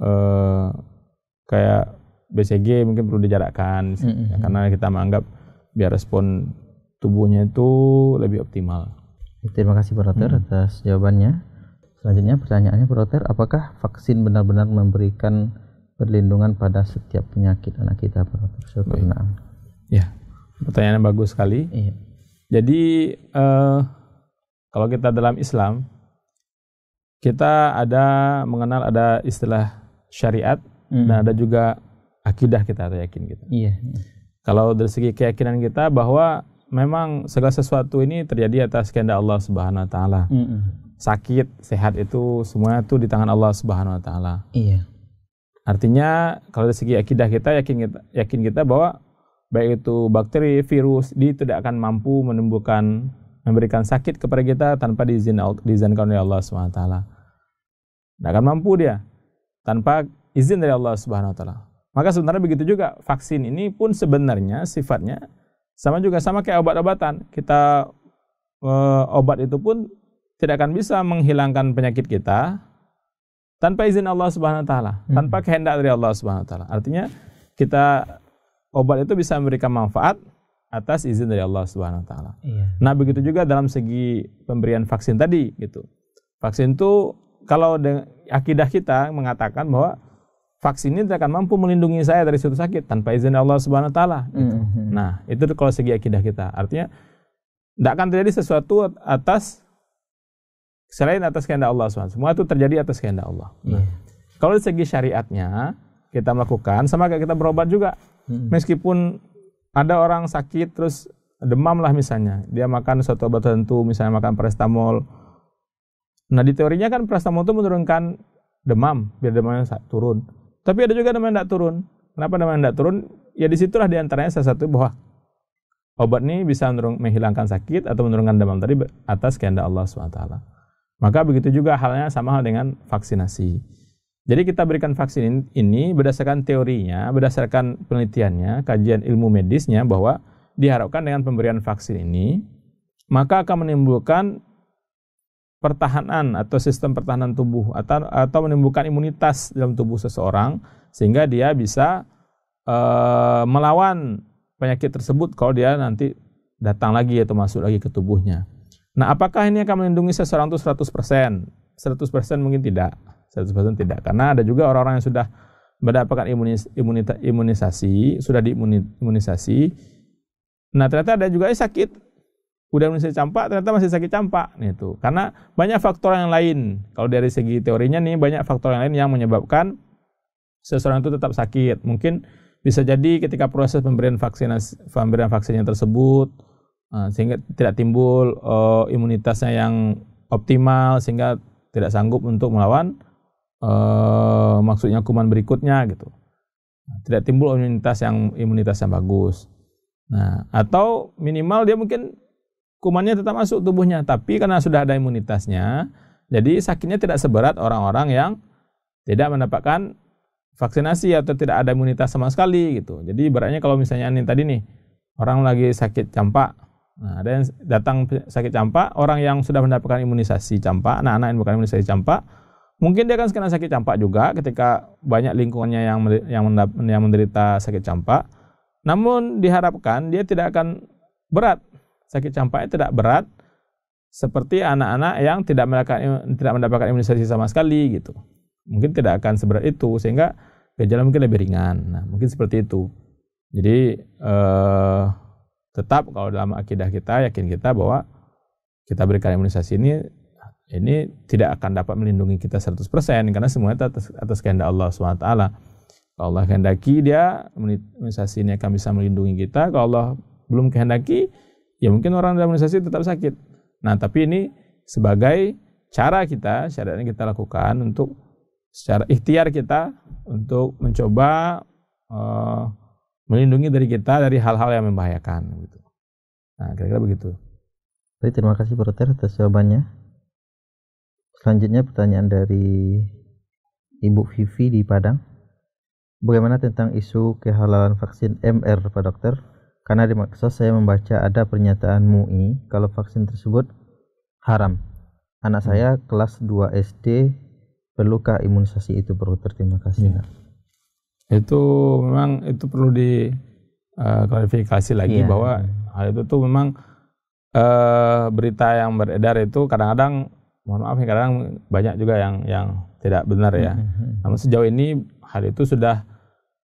uh, kayak BCG mungkin perlu dijarakkan mm -hmm. karena kita menganggap biar respon tubuhnya itu lebih optimal. Terima kasih mm hmm. atas jawabannya. Selanjutnya pertanyaannya Roter, apakah vaksin benar-benar memberikan perlindungan pada setiap penyakit anak kita Proter? Syukur Ya, pertanyaannya bagus sekali. Iya. Jadi uh, kalau kita dalam Islam kita ada mengenal ada istilah syariat hmm. dan ada juga akidah kita atau yakin kita. Iya. Kalau dari segi keyakinan kita bahwa memang segala sesuatu ini terjadi atas kehendak Allah Subhanahu wa taala. Sakit, sehat itu semuanya itu di tangan Allah Subhanahu wa taala. Iya. Artinya kalau dari segi akidah kita yakin kita yakin kita bahwa baik itu bakteri, virus, di tidak akan mampu menimbulkan memberikan sakit kepada kita tanpa diizinkan oleh Allah Subhanahu Wa SWT. Tidak akan mampu dia tanpa izin dari Allah Subhanahu wa taala. Maka sebenarnya begitu juga vaksin ini pun sebenarnya sifatnya sama juga sama kayak obat-obatan. Kita e, obat itu pun tidak akan bisa menghilangkan penyakit kita tanpa izin Allah Subhanahu wa taala, hmm. tanpa kehendak dari Allah Subhanahu wa taala. Artinya kita obat itu bisa memberikan manfaat atas izin dari Allah Subhanahu wa taala. Iya. Nah, begitu juga dalam segi pemberian vaksin tadi gitu. Vaksin itu kalau akidah kita mengatakan bahwa vaksin ini tidak akan mampu melindungi saya dari suatu sakit tanpa izin Allah Subhanahu wa taala gitu. Mm-hmm. Nah, itu kalau segi akidah kita. Artinya tidak akan terjadi sesuatu atas selain atas kehendak Allah SWT. Semua itu terjadi atas kehendak Allah. Nah, yeah. Kalau dari segi syariatnya kita melakukan sama kayak kita berobat juga. mm Meskipun ada orang sakit terus demam lah misalnya, dia makan suatu obat tertentu, misalnya makan paracetamol, Nah di teorinya kan paracetamol itu menurunkan demam biar demamnya turun. Tapi ada juga demam yang tidak turun. Kenapa demam yang tidak turun? Ya disitulah diantaranya salah satu bahwa obat ini bisa menghilangkan sakit atau menurunkan demam tadi atas kehendak Allah SWT. Maka begitu juga halnya sama hal dengan vaksinasi. Jadi kita berikan vaksin ini berdasarkan teorinya, berdasarkan penelitiannya, kajian ilmu medisnya bahwa diharapkan dengan pemberian vaksin ini maka akan menimbulkan pertahanan atau sistem pertahanan tubuh atau atau menimbulkan imunitas dalam tubuh seseorang sehingga dia bisa e, melawan penyakit tersebut kalau dia nanti datang lagi atau masuk lagi ke tubuhnya. Nah, apakah ini akan melindungi seseorang itu 100%? 100% mungkin tidak. 100% tidak karena ada juga orang-orang yang sudah mendapatkan imunis, imunita, imunisasi, sudah diimunisasi. Nah, ternyata ada juga yang eh, sakit udah masih campak ternyata masih sakit campak nah, itu karena banyak faktor yang lain kalau dari segi teorinya nih banyak faktor yang lain yang menyebabkan seseorang itu tetap sakit mungkin bisa jadi ketika proses pemberian vaksinasi pemberian vaksinnya tersebut eh, sehingga tidak timbul uh, imunitasnya yang optimal sehingga tidak sanggup untuk melawan uh, maksudnya kuman berikutnya gitu tidak timbul imunitas yang imunitas yang bagus Nah, atau minimal dia mungkin kumannya tetap masuk tubuhnya, tapi karena sudah ada imunitasnya, jadi sakitnya tidak seberat orang-orang yang tidak mendapatkan vaksinasi atau tidak ada imunitas sama sekali gitu. Jadi beratnya kalau misalnya ini tadi nih, orang lagi sakit campak, Nah, ada yang datang sakit campak, orang yang sudah mendapatkan imunisasi campak, nah anak yang bukan imunisasi campak, mungkin dia akan kena sakit campak juga ketika banyak lingkungannya yang, yang menderita sakit campak. Namun diharapkan dia tidak akan berat sakit campaknya tidak berat seperti anak-anak yang tidak mendapatkan tidak mendapatkan imunisasi sama sekali gitu. Mungkin tidak akan seberat itu sehingga gejala mungkin lebih ringan. Nah, mungkin seperti itu. Jadi eh, tetap kalau dalam akidah kita yakin kita bahwa kita berikan imunisasi ini ini tidak akan dapat melindungi kita 100% karena semuanya atas, atas kehendak Allah SWT. Kalau Allah kehendaki dia imunisasi ini akan bisa melindungi kita. Kalau Allah belum kehendaki ya mungkin orang dalam imunisasi tetap sakit. Nah, tapi ini sebagai cara kita, ini kita lakukan untuk secara ikhtiar kita untuk mencoba uh, melindungi dari kita dari hal-hal yang membahayakan gitu. Nah, kira-kira begitu. Baik, terima kasih Bro atas jawabannya. Selanjutnya pertanyaan dari Ibu Vivi di Padang. Bagaimana tentang isu kehalalan vaksin MR Pak Dokter? Karena di Microsoft saya membaca ada pernyataan MUI kalau vaksin tersebut haram. Anak hmm. saya kelas 2 SD perlukah imunisasi itu perlu terima kasih. Ya. Itu memang itu perlu di uh, klarifikasi lagi ya. bahwa hal itu tuh memang uh, berita yang beredar itu kadang-kadang mohon maaf ya kadang banyak juga yang yang tidak benar ya. Hmm, hmm, Namun sejauh ini hal itu sudah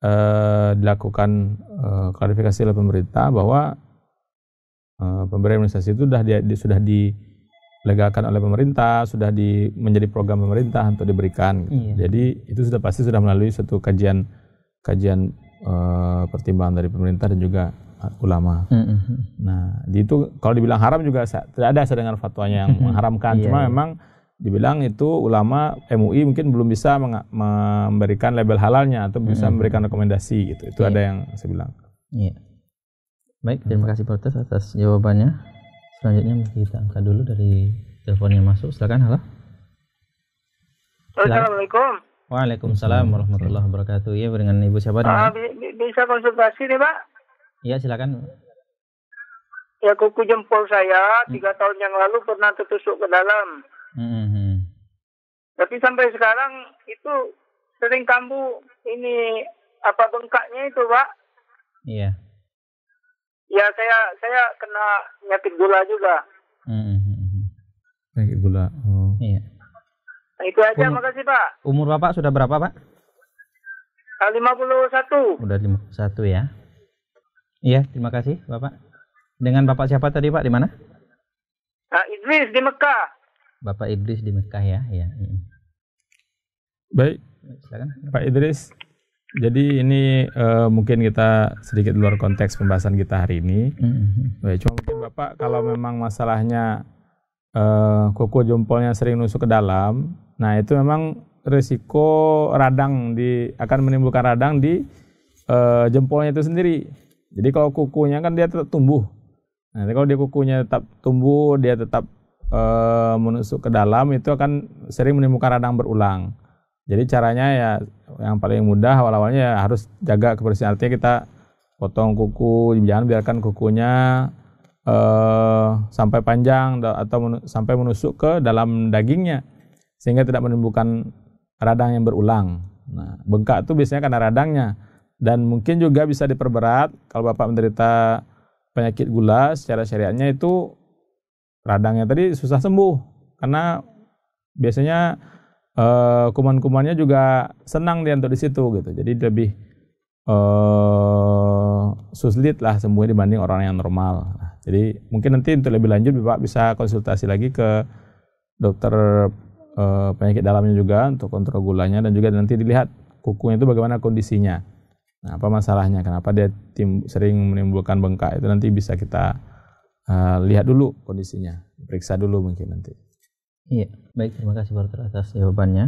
eh, dilakukan eh, klarifikasi oleh pemerintah bahwa eh, pemberian imunisasi itu sudah di, sudah dilegalkan oleh pemerintah, sudah di, menjadi program pemerintah untuk diberikan. Gitu. Iya. Jadi itu sudah pasti sudah melalui satu kajian kajian eh, pertimbangan dari pemerintah dan juga eh, ulama. Mm-hmm. Nah, di itu kalau dibilang haram juga tidak ada saya fatwanya yang mm-hmm. mengharamkan, iya, cuma iya. memang dibilang itu ulama MUI mungkin belum bisa memberikan label halalnya atau bisa hmm. memberikan rekomendasi gitu. Itu yeah. ada yang saya bilang. Iya. Yeah. Baik, terima mm. kasih pak Protes atas jawabannya. Selanjutnya kita angkat dulu dari telepon yang masuk. Silakan halo. Assalamualaikum. Waalaikumsalam warahmatullahi wabarakatuh. Iya, dengan Ibu siapa? Ah, bisa konsultasi nih, Pak? Iya, silakan. Ya, kuku jempol saya hmm. tiga hmm. tahun yang lalu pernah tertusuk ke dalam. Hmm. Tapi sampai sekarang itu sering kambuh ini apa bengkaknya itu, Pak? Iya. Ya saya saya kena penyakit gula juga. Hmm. Penyakit gula. Oh. Iya. Nah, itu aja, umur, makasih Pak. Umur Bapak sudah berapa, Pak? Ah, lima puluh satu. Sudah lima puluh satu ya. Iya, terima kasih, Bapak. Dengan Bapak siapa tadi, Pak? Di mana? Nah, Idris di Mekah. Bapak Idris di Mekah ya. ya. Baik. Silakan. Pak Idris. Jadi ini uh, mungkin kita sedikit luar konteks pembahasan kita hari ini. Mm-hmm. Baik, cuma mungkin Bapak kalau memang masalahnya uh, kuku jempolnya sering nusuk ke dalam, nah itu memang risiko radang di akan menimbulkan radang di uh, jempolnya itu sendiri. Jadi kalau kukunya kan dia tetap tumbuh. Nah, kalau dia kukunya tetap tumbuh, dia tetap e, menusuk ke dalam itu akan sering menimbulkan radang berulang. Jadi caranya ya yang paling mudah awal-awalnya ya harus jaga kebersihan. Artinya kita potong kuku, jangan biarkan kukunya e, sampai panjang atau men sampai menusuk ke dalam dagingnya sehingga tidak menimbulkan radang yang berulang. Nah, bengkak itu biasanya karena radangnya dan mungkin juga bisa diperberat kalau Bapak menderita penyakit gula secara syariatnya itu radangnya tadi susah sembuh karena biasanya uh, kuman-kumannya juga senang dia untuk di situ gitu. Jadi lebih uh, eh, suslit lah sembuhnya dibanding orang yang normal. Nah, jadi mungkin nanti untuk lebih lanjut Bapak bisa konsultasi lagi ke dokter uh, penyakit dalamnya juga untuk kontrol gulanya dan juga nanti dilihat kukunya itu bagaimana kondisinya. Nah, apa masalahnya? Kenapa dia tim, sering menimbulkan bengkak? Itu nanti bisa kita Eh, lihat dulu kondisinya, periksa dulu mungkin nanti. Iya, baik terima kasih Pak Dokter atas jawabannya.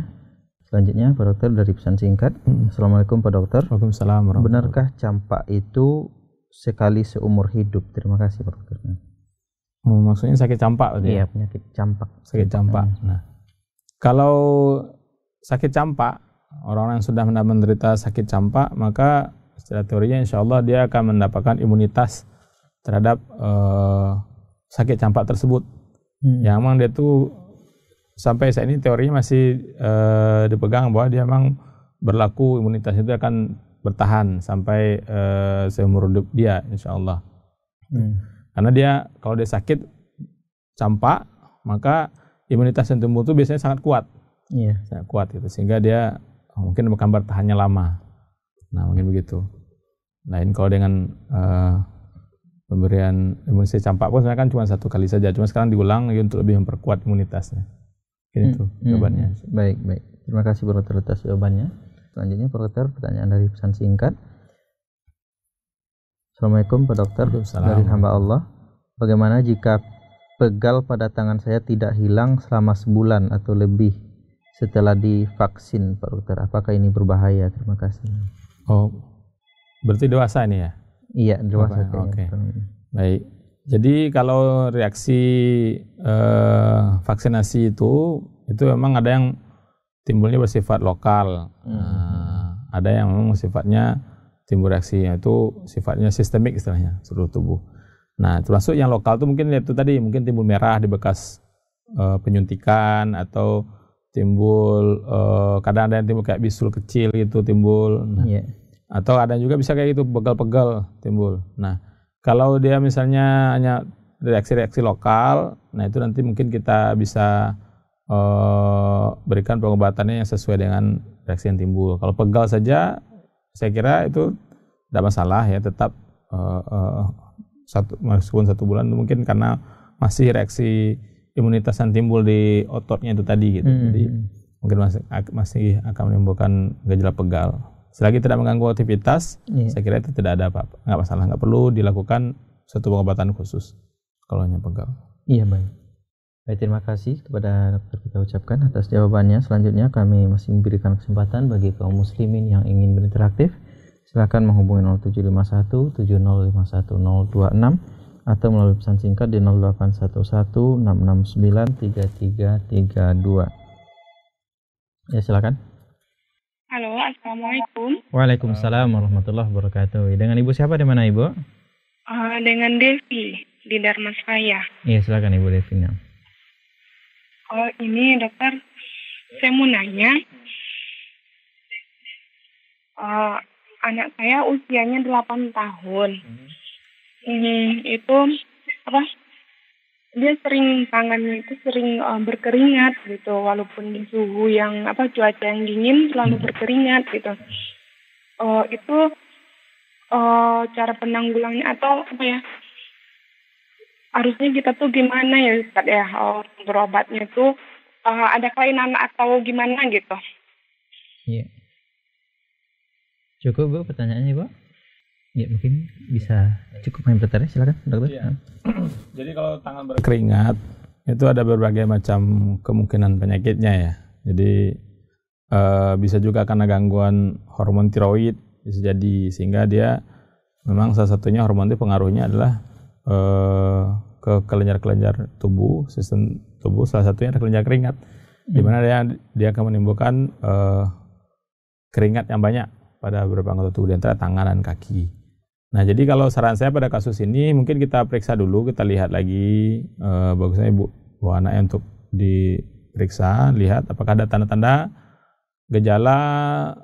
Selanjutnya Pak Dokter dari pesan singkat. Hmm. Assalamualaikum Pak Dokter. Waalaikumsalam. Benarkah campak itu sekali seumur hidup? Terima kasih Pak Dokter. Hmm, maksudnya sakit campak? Ya? Iya, ya? penyakit campak. Sakit campak. Nah, kalau sakit campak, orang-orang yang sudah menderita sakit campak, maka secara teorinya insya Allah dia akan mendapatkan imunitas terhadap uh, sakit campak tersebut. Hmm. Yang memang dia tuh sampai saat ini teorinya masih uh, dipegang bahwa dia memang berlaku imunitas itu akan bertahan sampai uh, seumur hidup dia, insya Allah. Hmm. Karena dia kalau dia sakit campak, maka imunitas yang tumbuh itu biasanya sangat kuat, yeah. sangat kuat gitu, sehingga dia oh, mungkin bukan bertahannya lama. Nah mungkin begitu. Lain kalau dengan uh, pemberian imunisasi campak pun sebenarnya kan cuma satu kali saja cuma sekarang diulang lagi untuk lebih memperkuat imunitasnya gitu hmm, jawabannya hmm. baik baik terima kasih Prof. atas jawabannya selanjutnya Prof. pertanyaan dari pesan singkat Assalamualaikum Pak Dokter dari hamba Allah bagaimana jika pegal pada tangan saya tidak hilang selama sebulan atau lebih setelah divaksin Pak Dokter apakah ini berbahaya terima kasih oh berarti dewasa ini ya Iya, sakit. Oke. Okay. Gitu. Baik. Jadi kalau reaksi eh, vaksinasi itu itu memang ada yang timbulnya bersifat lokal. Hmm. Nah, ada yang memang sifatnya timbul reaksinya itu sifatnya sistemik istilahnya seluruh tubuh. Nah, termasuk yang lokal itu mungkin itu tadi mungkin timbul merah di bekas e, penyuntikan atau timbul e, kadang ada yang timbul kayak bisul kecil gitu timbul. Nah, yeah atau ada juga bisa kayak gitu pegal-pegal timbul. Nah, kalau dia misalnya hanya reaksi-reaksi lokal, nah itu nanti mungkin kita bisa uh, berikan pengobatannya yang sesuai dengan reaksi yang timbul. Kalau pegal saja, saya kira itu tidak masalah ya, tetap uh, uh, satu meskipun satu bulan mungkin karena masih reaksi imunitas yang timbul di ototnya itu tadi gitu. Hmm. Jadi hmm, hmm. mungkin masih masih akan menimbulkan gejala pegal selagi tidak mengganggu aktivitas, yeah. saya kira itu tidak ada apa-apa, nggak masalah, nggak perlu dilakukan satu pengobatan khusus kalau hanya pegal. Iya baik. Baik terima kasih kepada dokter kita ucapkan atas jawabannya. Selanjutnya kami masih memberikan kesempatan bagi kaum muslimin yang ingin berinteraktif. Silakan menghubungi 0751 7051026 atau melalui pesan singkat di 0811 669 3332. Ya silakan. Assalamualaikum. Waalaikumsalam warahmatullahi wabarakatuh. Dengan Ibu siapa di mana Ibu? Uh, dengan Devi di Dharma saya. Iya, silakan Ibu Devi. Oh, ini dokter saya mau nanya. Uh, anak saya usianya delapan tahun. Hmm, hmm itu apa? dia sering tangannya itu sering uh, berkeringat gitu walaupun di suhu yang apa cuaca yang dingin selalu hmm. berkeringat gitu uh, itu uh, cara penanggulangnya atau apa ya harusnya kita tuh gimana ya Ustaz ya berobatnya tuh uh, ada kelainan atau gimana gitu. Iya. Cukup Bu pertanyaannya Bu? Ya mungkin bisa cukup main ya silakan dokter. Ya. Jadi kalau tangan berkeringat itu ada berbagai macam kemungkinan penyakitnya ya. Jadi uh, bisa juga karena gangguan hormon tiroid bisa jadi sehingga dia memang salah satunya hormon itu pengaruhnya adalah uh, ke kelenjar-kelenjar tubuh sistem tubuh salah satunya adalah kelenjar keringat hmm. di mana dia dia akan menimbulkan uh, keringat yang banyak pada beberapa anggota tubuh di antara tangan dan kaki. Nah, jadi kalau saran saya pada kasus ini mungkin kita periksa dulu, kita lihat lagi eh, bagusnya ibu bawa anaknya untuk diperiksa, lihat apakah ada tanda-tanda gejala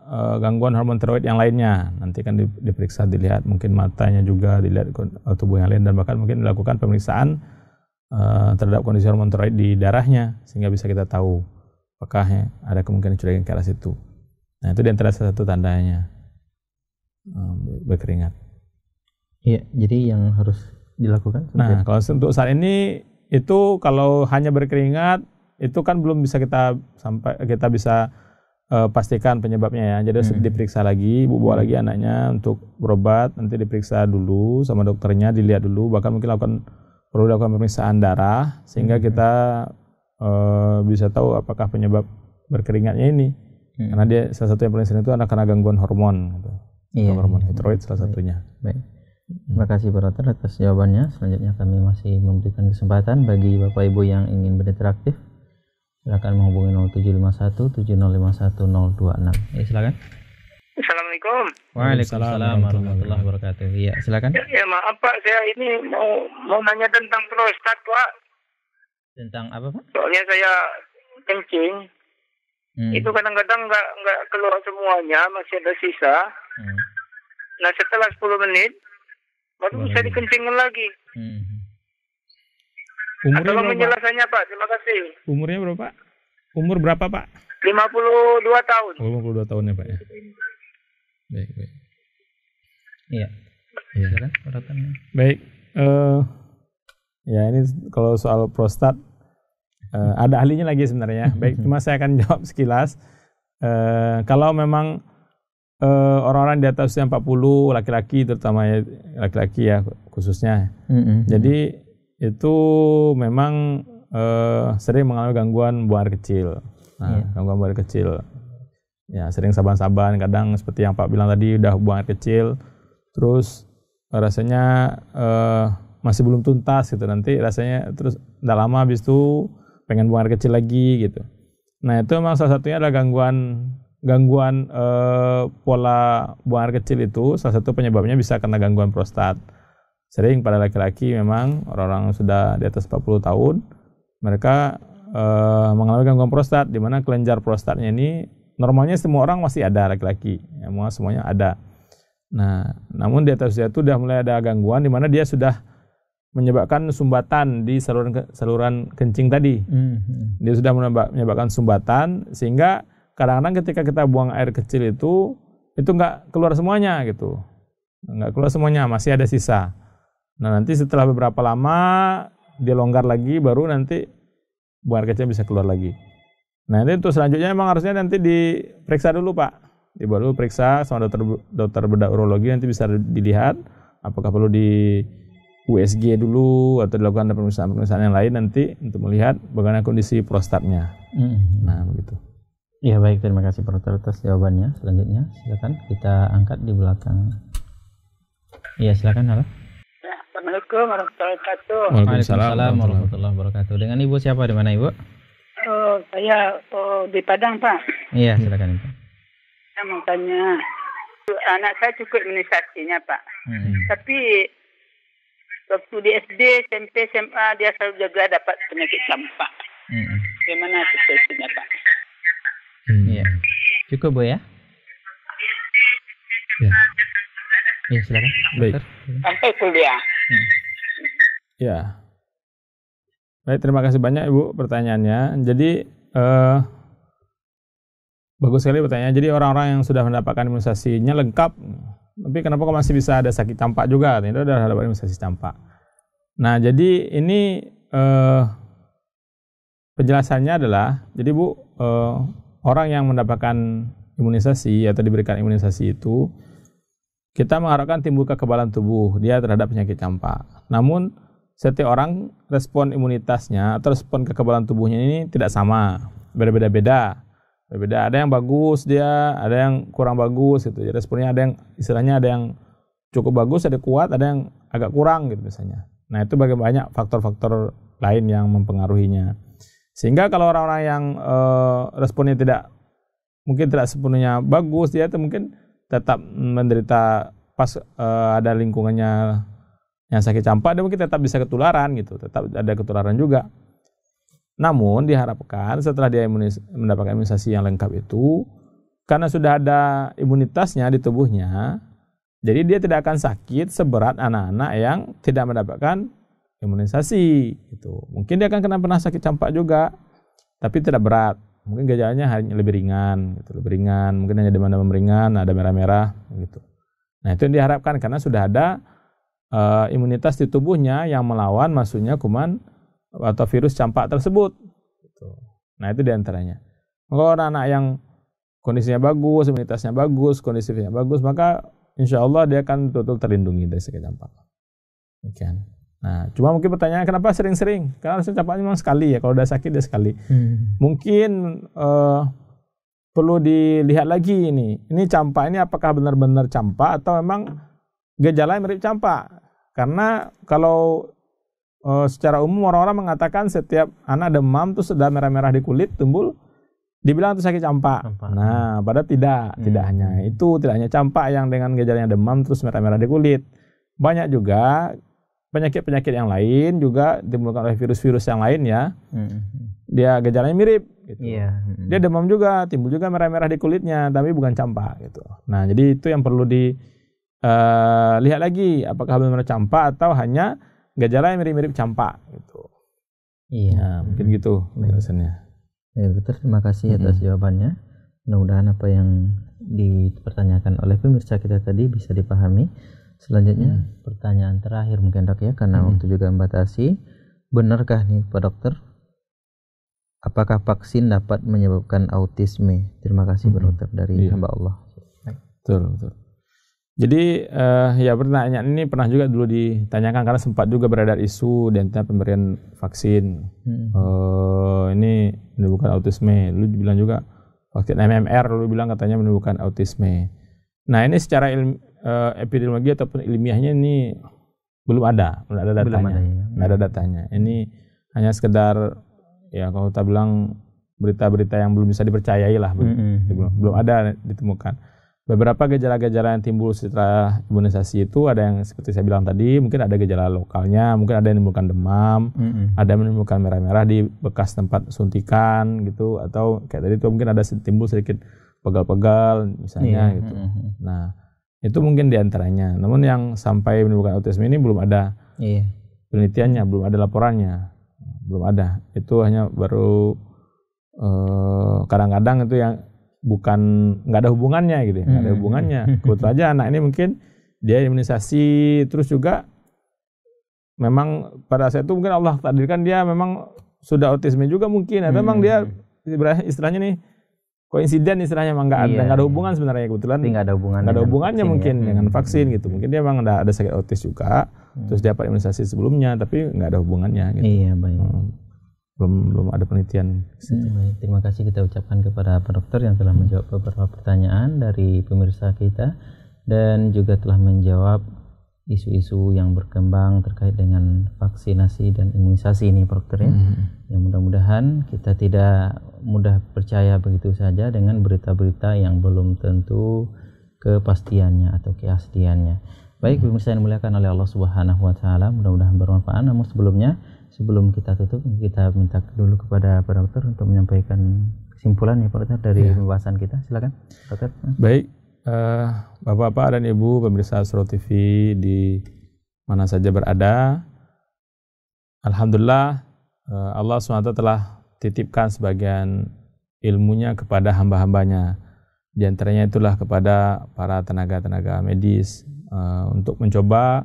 eh, gangguan hormon tiroid yang lainnya. Nanti kan diperiksa dilihat mungkin matanya juga dilihat eh, tubuh yang lain dan bahkan mungkin dilakukan pemeriksaan eh, terhadap kondisi hormon tiroid di darahnya sehingga bisa kita tahu apakah ya, ada kemungkinan curiga ke arah situ. Nah, itu di antara satu tandanya. Ehm, berkeringat. Iya, jadi yang harus dilakukan. Nah, kalau untuk saat ini itu kalau hanya berkeringat itu kan belum bisa kita sampai kita bisa uh, pastikan penyebabnya ya. Jadi harus hmm. diperiksa lagi, ibu bawa lagi anaknya untuk berobat, nanti diperiksa dulu sama dokternya, dilihat dulu, bahkan mungkin lakukan perlu lakukan pemeriksaan darah sehingga hmm. kita uh, bisa tahu apakah penyebab berkeringatnya ini. Hmm. Karena dia salah satu yang paling sering itu anak karena gangguan hormon gitu. Iya. Hormon iya, iya. hidroid salah satunya. Baik. Terima kasih Brother atas jawabannya. Selanjutnya kami masih memberikan kesempatan bagi Bapak Ibu yang ingin berinteraktif. Silakan menghubungi 0751 7051 026. Ya, silakan. Assalamualaikum. Waalaikumsalam warahmatullahi wabarakatuh. Iya, silakan. Ya, ya, maaf Pak, saya ini mau mau nanya tentang prostat, Pak. Tentang apa, Pak? Soalnya saya kencing. Hmm. Itu kadang-kadang nggak nggak keluar semuanya, masih ada sisa. Hmm. Nah, setelah 10 menit, baru bisa dikencingin lagi. Hmm. Umurnya Atau penjelasannya Pak, terima kasih. Umurnya berapa Umur berapa Pak? 52 tahun. Oh, 52 tahun ya Pak ya. Baik, baik. Iya. Iya. iya kan, Perhatiannya. baik. Uh, ya ini kalau soal prostat uh, ada ahlinya lagi sebenarnya. Baik, cuma saya akan jawab sekilas. Uh, kalau memang Eh, orang-orang di atas usia 40 laki-laki terutama ya, laki-laki ya khususnya. Mm-hmm. Jadi itu memang uh, sering mengalami gangguan buang air kecil. Nah, yeah. gangguan buang air kecil. Ya, sering saban-saban, kadang seperti yang Pak bilang tadi udah buang air kecil terus rasanya uh, masih belum tuntas gitu nanti rasanya terus udah lama habis itu pengen buang air kecil lagi gitu. Nah, itu memang salah satunya adalah gangguan gangguan e, pola buang air kecil itu salah satu penyebabnya bisa karena gangguan prostat. Sering pada laki-laki memang orang-orang sudah di atas 40 tahun mereka e, mengalami gangguan prostat di mana kelenjar prostatnya ini normalnya semua orang masih ada laki-laki, ya, semuanya ada. Nah, namun di atas usia itu sudah mulai ada gangguan di mana dia sudah menyebabkan sumbatan di saluran saluran kencing tadi. Mm -hmm. Dia sudah menyebabkan sumbatan sehingga kadang-kadang ketika kita buang air kecil itu itu nggak keluar semuanya gitu nggak keluar semuanya masih ada sisa nah nanti setelah beberapa lama dia longgar lagi baru nanti buang air kecil bisa keluar lagi nah nanti untuk selanjutnya emang harusnya nanti diperiksa dulu pak dibuat dulu periksa sama dokter dokter bedah urologi nanti bisa dilihat apakah perlu di USG dulu atau dilakukan pemeriksaan-pemeriksaan yang lain nanti untuk melihat bagaimana kondisi prostatnya. Hmm. Nah, begitu. Iya baik, terima kasih Prof. atas jawabannya. Selanjutnya silakan kita angkat di belakang. Iya silakan halo. Assalamualaikum warahmatullahi wabarakatuh. Waalaikumsalam warahmatullahi wabarakatuh. Dengan ibu siapa di mana ibu? Oh saya oh, di Padang pak. Iya silakan ibu. Saya mau tanya anak saya cukup imunisasinya pak. Hmm. Tapi waktu di SD, SMP, SMA dia selalu jaga dapat penyakit campak. Hmm. Gimana situasinya pak? Hmm. Iya. Cukup bu ya. Ya. Ya silakan. Baik. Sampai kuliah. Hmm. Ya. Baik, terima kasih banyak Ibu pertanyaannya. Jadi eh, bagus sekali pertanyaan. Jadi orang-orang yang sudah mendapatkan imunisasinya lengkap, tapi kenapa kok masih bisa ada sakit tampak juga? Itu adalah dapat imunisasi tampak. Nah, jadi ini eh, penjelasannya adalah, jadi Bu eh, orang yang mendapatkan imunisasi atau diberikan imunisasi itu kita mengharapkan timbul kekebalan tubuh dia terhadap penyakit campak. Namun setiap orang respon imunitasnya atau respon kekebalan tubuhnya ini tidak sama, berbeda-beda. Berbeda. Ada yang bagus dia, ada yang kurang bagus gitu. Jadi responnya ada yang istilahnya ada yang cukup bagus, ada yang kuat, ada yang agak kurang gitu misalnya. Nah, itu bagaimana banyak faktor-faktor lain yang mempengaruhinya. Sehingga kalau orang-orang yang uh, responnya tidak mungkin tidak sepenuhnya bagus dia itu mungkin tetap menderita pas uh, ada lingkungannya yang sakit campak dia mungkin tetap bisa ketularan gitu, tetap ada ketularan juga. Namun diharapkan setelah dia imunis, mendapatkan imunisasi yang lengkap itu, karena sudah ada imunitasnya di tubuhnya, jadi dia tidak akan sakit seberat anak-anak yang tidak mendapatkan imunisasi itu Mungkin dia akan kena pernah sakit campak juga, tapi tidak berat. Mungkin gejalanya hanya lebih ringan, gitu, lebih ringan. Mungkin hanya demam-demam ringan, ada merah-merah, gitu. Nah itu yang diharapkan karena sudah ada uh, imunitas di tubuhnya yang melawan masuknya kuman atau virus campak tersebut. Gitu. Nah itu diantaranya. Kalau anak-anak yang kondisinya bagus, imunitasnya bagus, kondisinya bagus, maka insya Allah dia akan betul terlindungi dari sakit campak. Demikian. Okay. Nah, cuma mungkin pertanyaan kenapa sering-sering? Karena harusnya capaknya memang sekali ya. Kalau udah sakit dia ya sekali. Hmm. Mungkin uh, perlu dilihat lagi ini. Ini campak ini apakah benar-benar campak atau memang gejala yang mirip campak? Karena kalau uh, secara umum orang-orang mengatakan setiap anak demam tuh sudah merah-merah di kulit tumbul dibilang itu sakit campak. campak. Nah, pada tidak, hmm. tidak hanya itu, tidak hanya campak yang dengan gejalanya demam terus merah-merah di kulit. Banyak juga penyakit-penyakit yang lain juga dimulakan oleh virus-virus yang lain ya. Hmm. Dia gejalanya mirip gitu. Yeah. Hmm. Dia demam juga, timbul juga merah-merah di kulitnya, tapi bukan campak gitu. Nah, jadi itu yang perlu di uh, lihat lagi apakah benar-benar campak atau hanya gejala yang mirip-mirip campak gitu. Iya, yeah. nah, mungkin hmm. gitu penjelasannya. Ya, dokter, terima kasih hmm atas jawabannya. Mudah-mudahan apa yang dipertanyakan oleh pemirsa kita tadi bisa dipahami. Selanjutnya hmm. pertanyaan terakhir mungkin dok ya karena hmm. waktu juga membatasi. Benarkah nih Pak Dokter? Apakah vaksin dapat menyebabkan autisme? Terima kasih hmm. Dokter dari iya. hamba Allah. Betul betul. Jadi uh, ya pertanyaan ini pernah juga dulu ditanyakan karena sempat juga beredar isu tentang pemberian vaksin. Hmm. Uh, ini menimbulkan autisme. Lu bilang juga vaksin MMR lu bilang katanya menimbulkan autisme. Nah ini secara ilmu, uh, epidemiologi ataupun ilmiahnya ini belum ada, belum ada datanya. Belum ada, ya. ada datanya. Ini hanya sekedar ya kalau kita bilang berita-berita yang belum bisa dipercayai lah, mm-hmm. belum belum ada ditemukan. Beberapa gejala-gejala yang timbul setelah imunisasi itu ada yang seperti saya bilang tadi, mungkin ada gejala lokalnya, mungkin ada yang menimbulkan demam, mm-hmm. ada yang menimbulkan merah-merah di bekas tempat suntikan gitu, atau kayak tadi itu mungkin ada timbul sedikit pegal-pegal misalnya iya. gitu. Mm-hmm. Nah itu mungkin diantaranya. Namun yang sampai menimbulkan autisme ini belum ada iya. penelitiannya, belum ada laporannya, belum ada. Itu hanya baru kadang eh, kadang-kadang itu yang bukan nggak ada hubungannya gitu, ya. nggak ada hmm. hubungannya. Kebetulan aja anak ini mungkin dia imunisasi terus juga memang pada saat itu mungkin Allah takdirkan dia memang sudah autisme juga mungkin atau hmm. memang dia istilahnya nih koinsiden istilahnya emang nggak ada iya, nggak ada iya. hubungan sebenarnya ya kebetulan nggak ada hubungan nggak ada hubungannya vaksin, ya. mungkin ya. dengan hmm. vaksin gitu mungkin dia emang ada, ada sakit otis juga hmm. terus dia dapat imunisasi sebelumnya tapi nggak ada hubungannya gitu iya baik hmm. belum belum ada penelitian hmm, baik. terima kasih kita ucapkan kepada Pak Dokter yang telah menjawab beberapa pertanyaan dari pemirsa kita dan juga telah menjawab isu-isu yang berkembang terkait dengan vaksinasi dan imunisasi ini dokter ya. Hmm. Yang mudah-mudahan kita tidak mudah percaya begitu saja dengan berita-berita yang belum tentu kepastiannya atau keasliannya. Baik, hmm. pemirsa yang dimuliakan oleh Allah Subhanahu wa taala, mudah-mudahan bermanfaat. Namun sebelumnya, sebelum kita tutup, kita minta dulu kepada Pak Dokter untuk menyampaikan kesimpulan ya Pak Dokter dari yeah. pembahasan kita. Silakan, Dokter. Baik, Eh, bapak-bapak dan Ibu pemirsa Astro TV di mana saja berada. Alhamdulillah eh, Allah SWT telah titipkan sebagian ilmunya kepada hamba-hambanya. Di antaranya itulah kepada para tenaga-tenaga medis eh, untuk mencoba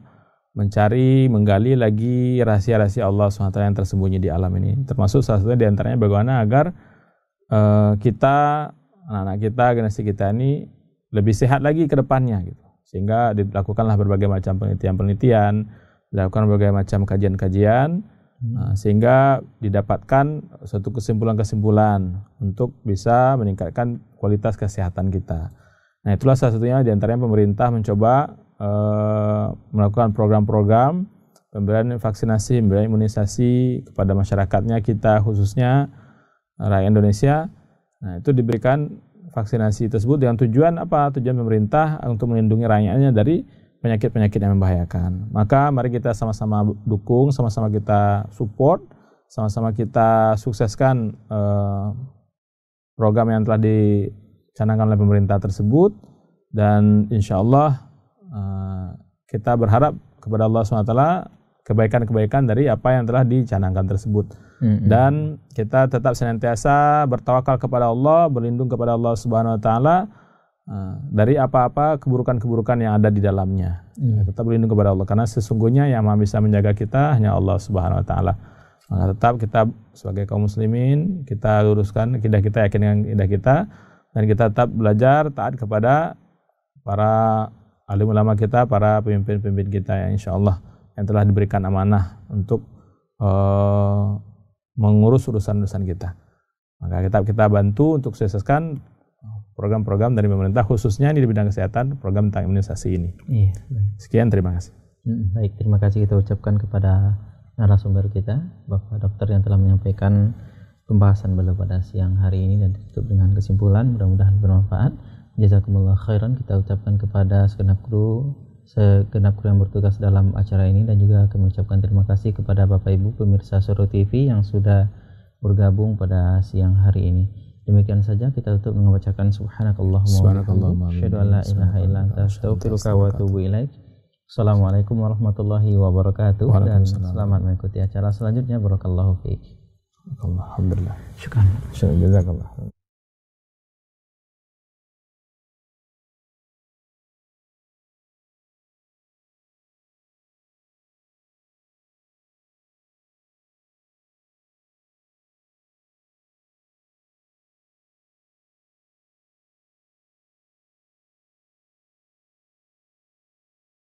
mencari, menggali lagi rahasia-rahasia Allah SWT yang tersembunyi di alam ini. Termasuk salah satunya di antaranya bagaimana agar kita, anak-anak kita, generasi kita ini lebih sehat lagi ke depannya gitu. Sehingga dilakukanlah berbagai macam penelitian-penelitian, dilakukan berbagai macam kajian-kajian hmm. Nah, sehingga didapatkan suatu kesimpulan-kesimpulan untuk bisa meningkatkan kualitas kesehatan kita. Nah, itulah salah satunya di antaranya pemerintah mencoba eh, melakukan program-program pemberian vaksinasi, pemberian imunisasi kepada masyarakatnya kita khususnya rakyat Indonesia. Nah, itu diberikan vaksinasi tersebut dengan tujuan apa? Tujuan pemerintah untuk melindungi rakyatnya dari penyakit-penyakit yang membahayakan. Maka mari kita sama-sama dukung, sama-sama kita support, sama-sama kita sukseskan eh, program yang telah dicanangkan oleh pemerintah tersebut dan insya Allah eh, kita berharap kepada Allah SWT kebaikan-kebaikan dari apa yang telah dicanangkan tersebut dan kita tetap senantiasa bertawakal kepada Allah, berlindung kepada Allah Subhanahu wa taala eh, dari apa-apa keburukan-keburukan yang ada di dalamnya. Hmm. Tetap berlindung kepada Allah karena sesungguhnya yang Maha bisa menjaga kita hanya Allah Subhanahu wa taala. Maka tetap kita sebagai kaum muslimin kita luruskan akidah kita yakin dengan akidah kita dan kita tetap belajar taat kepada para alim ulama kita, para pemimpin-pemimpin kita yang insya Allah yang telah diberikan amanah untuk uh, mengurus urusan-urusan kita. Maka kita kita bantu untuk sukseskan program-program dari pemerintah khususnya di bidang kesehatan program tentang imunisasi ini. Iya. Sekian terima kasih. Baik, terima kasih kita ucapkan kepada narasumber kita, Bapak Dokter yang telah menyampaikan pembahasan beliau pada siang hari ini dan ditutup dengan kesimpulan mudah-mudahan bermanfaat. Jazakumullah khairan kita ucapkan kepada segenap kru segenap kru yang bertugas dalam acara ini dan juga kami ucapkan terima kasih kepada Bapak Ibu pemirsa Soro TV yang sudah bergabung pada siang hari ini. Demikian saja kita tutup mengucapkan membacakan subhanakallahumma wa syadu ilaha illa Assalamualaikum warahmatullahi wabarakatuh dan selamat mengikuti acara selanjutnya barakallahu fiik. Alhamdulillah. Syukran. Syukran jazakallah.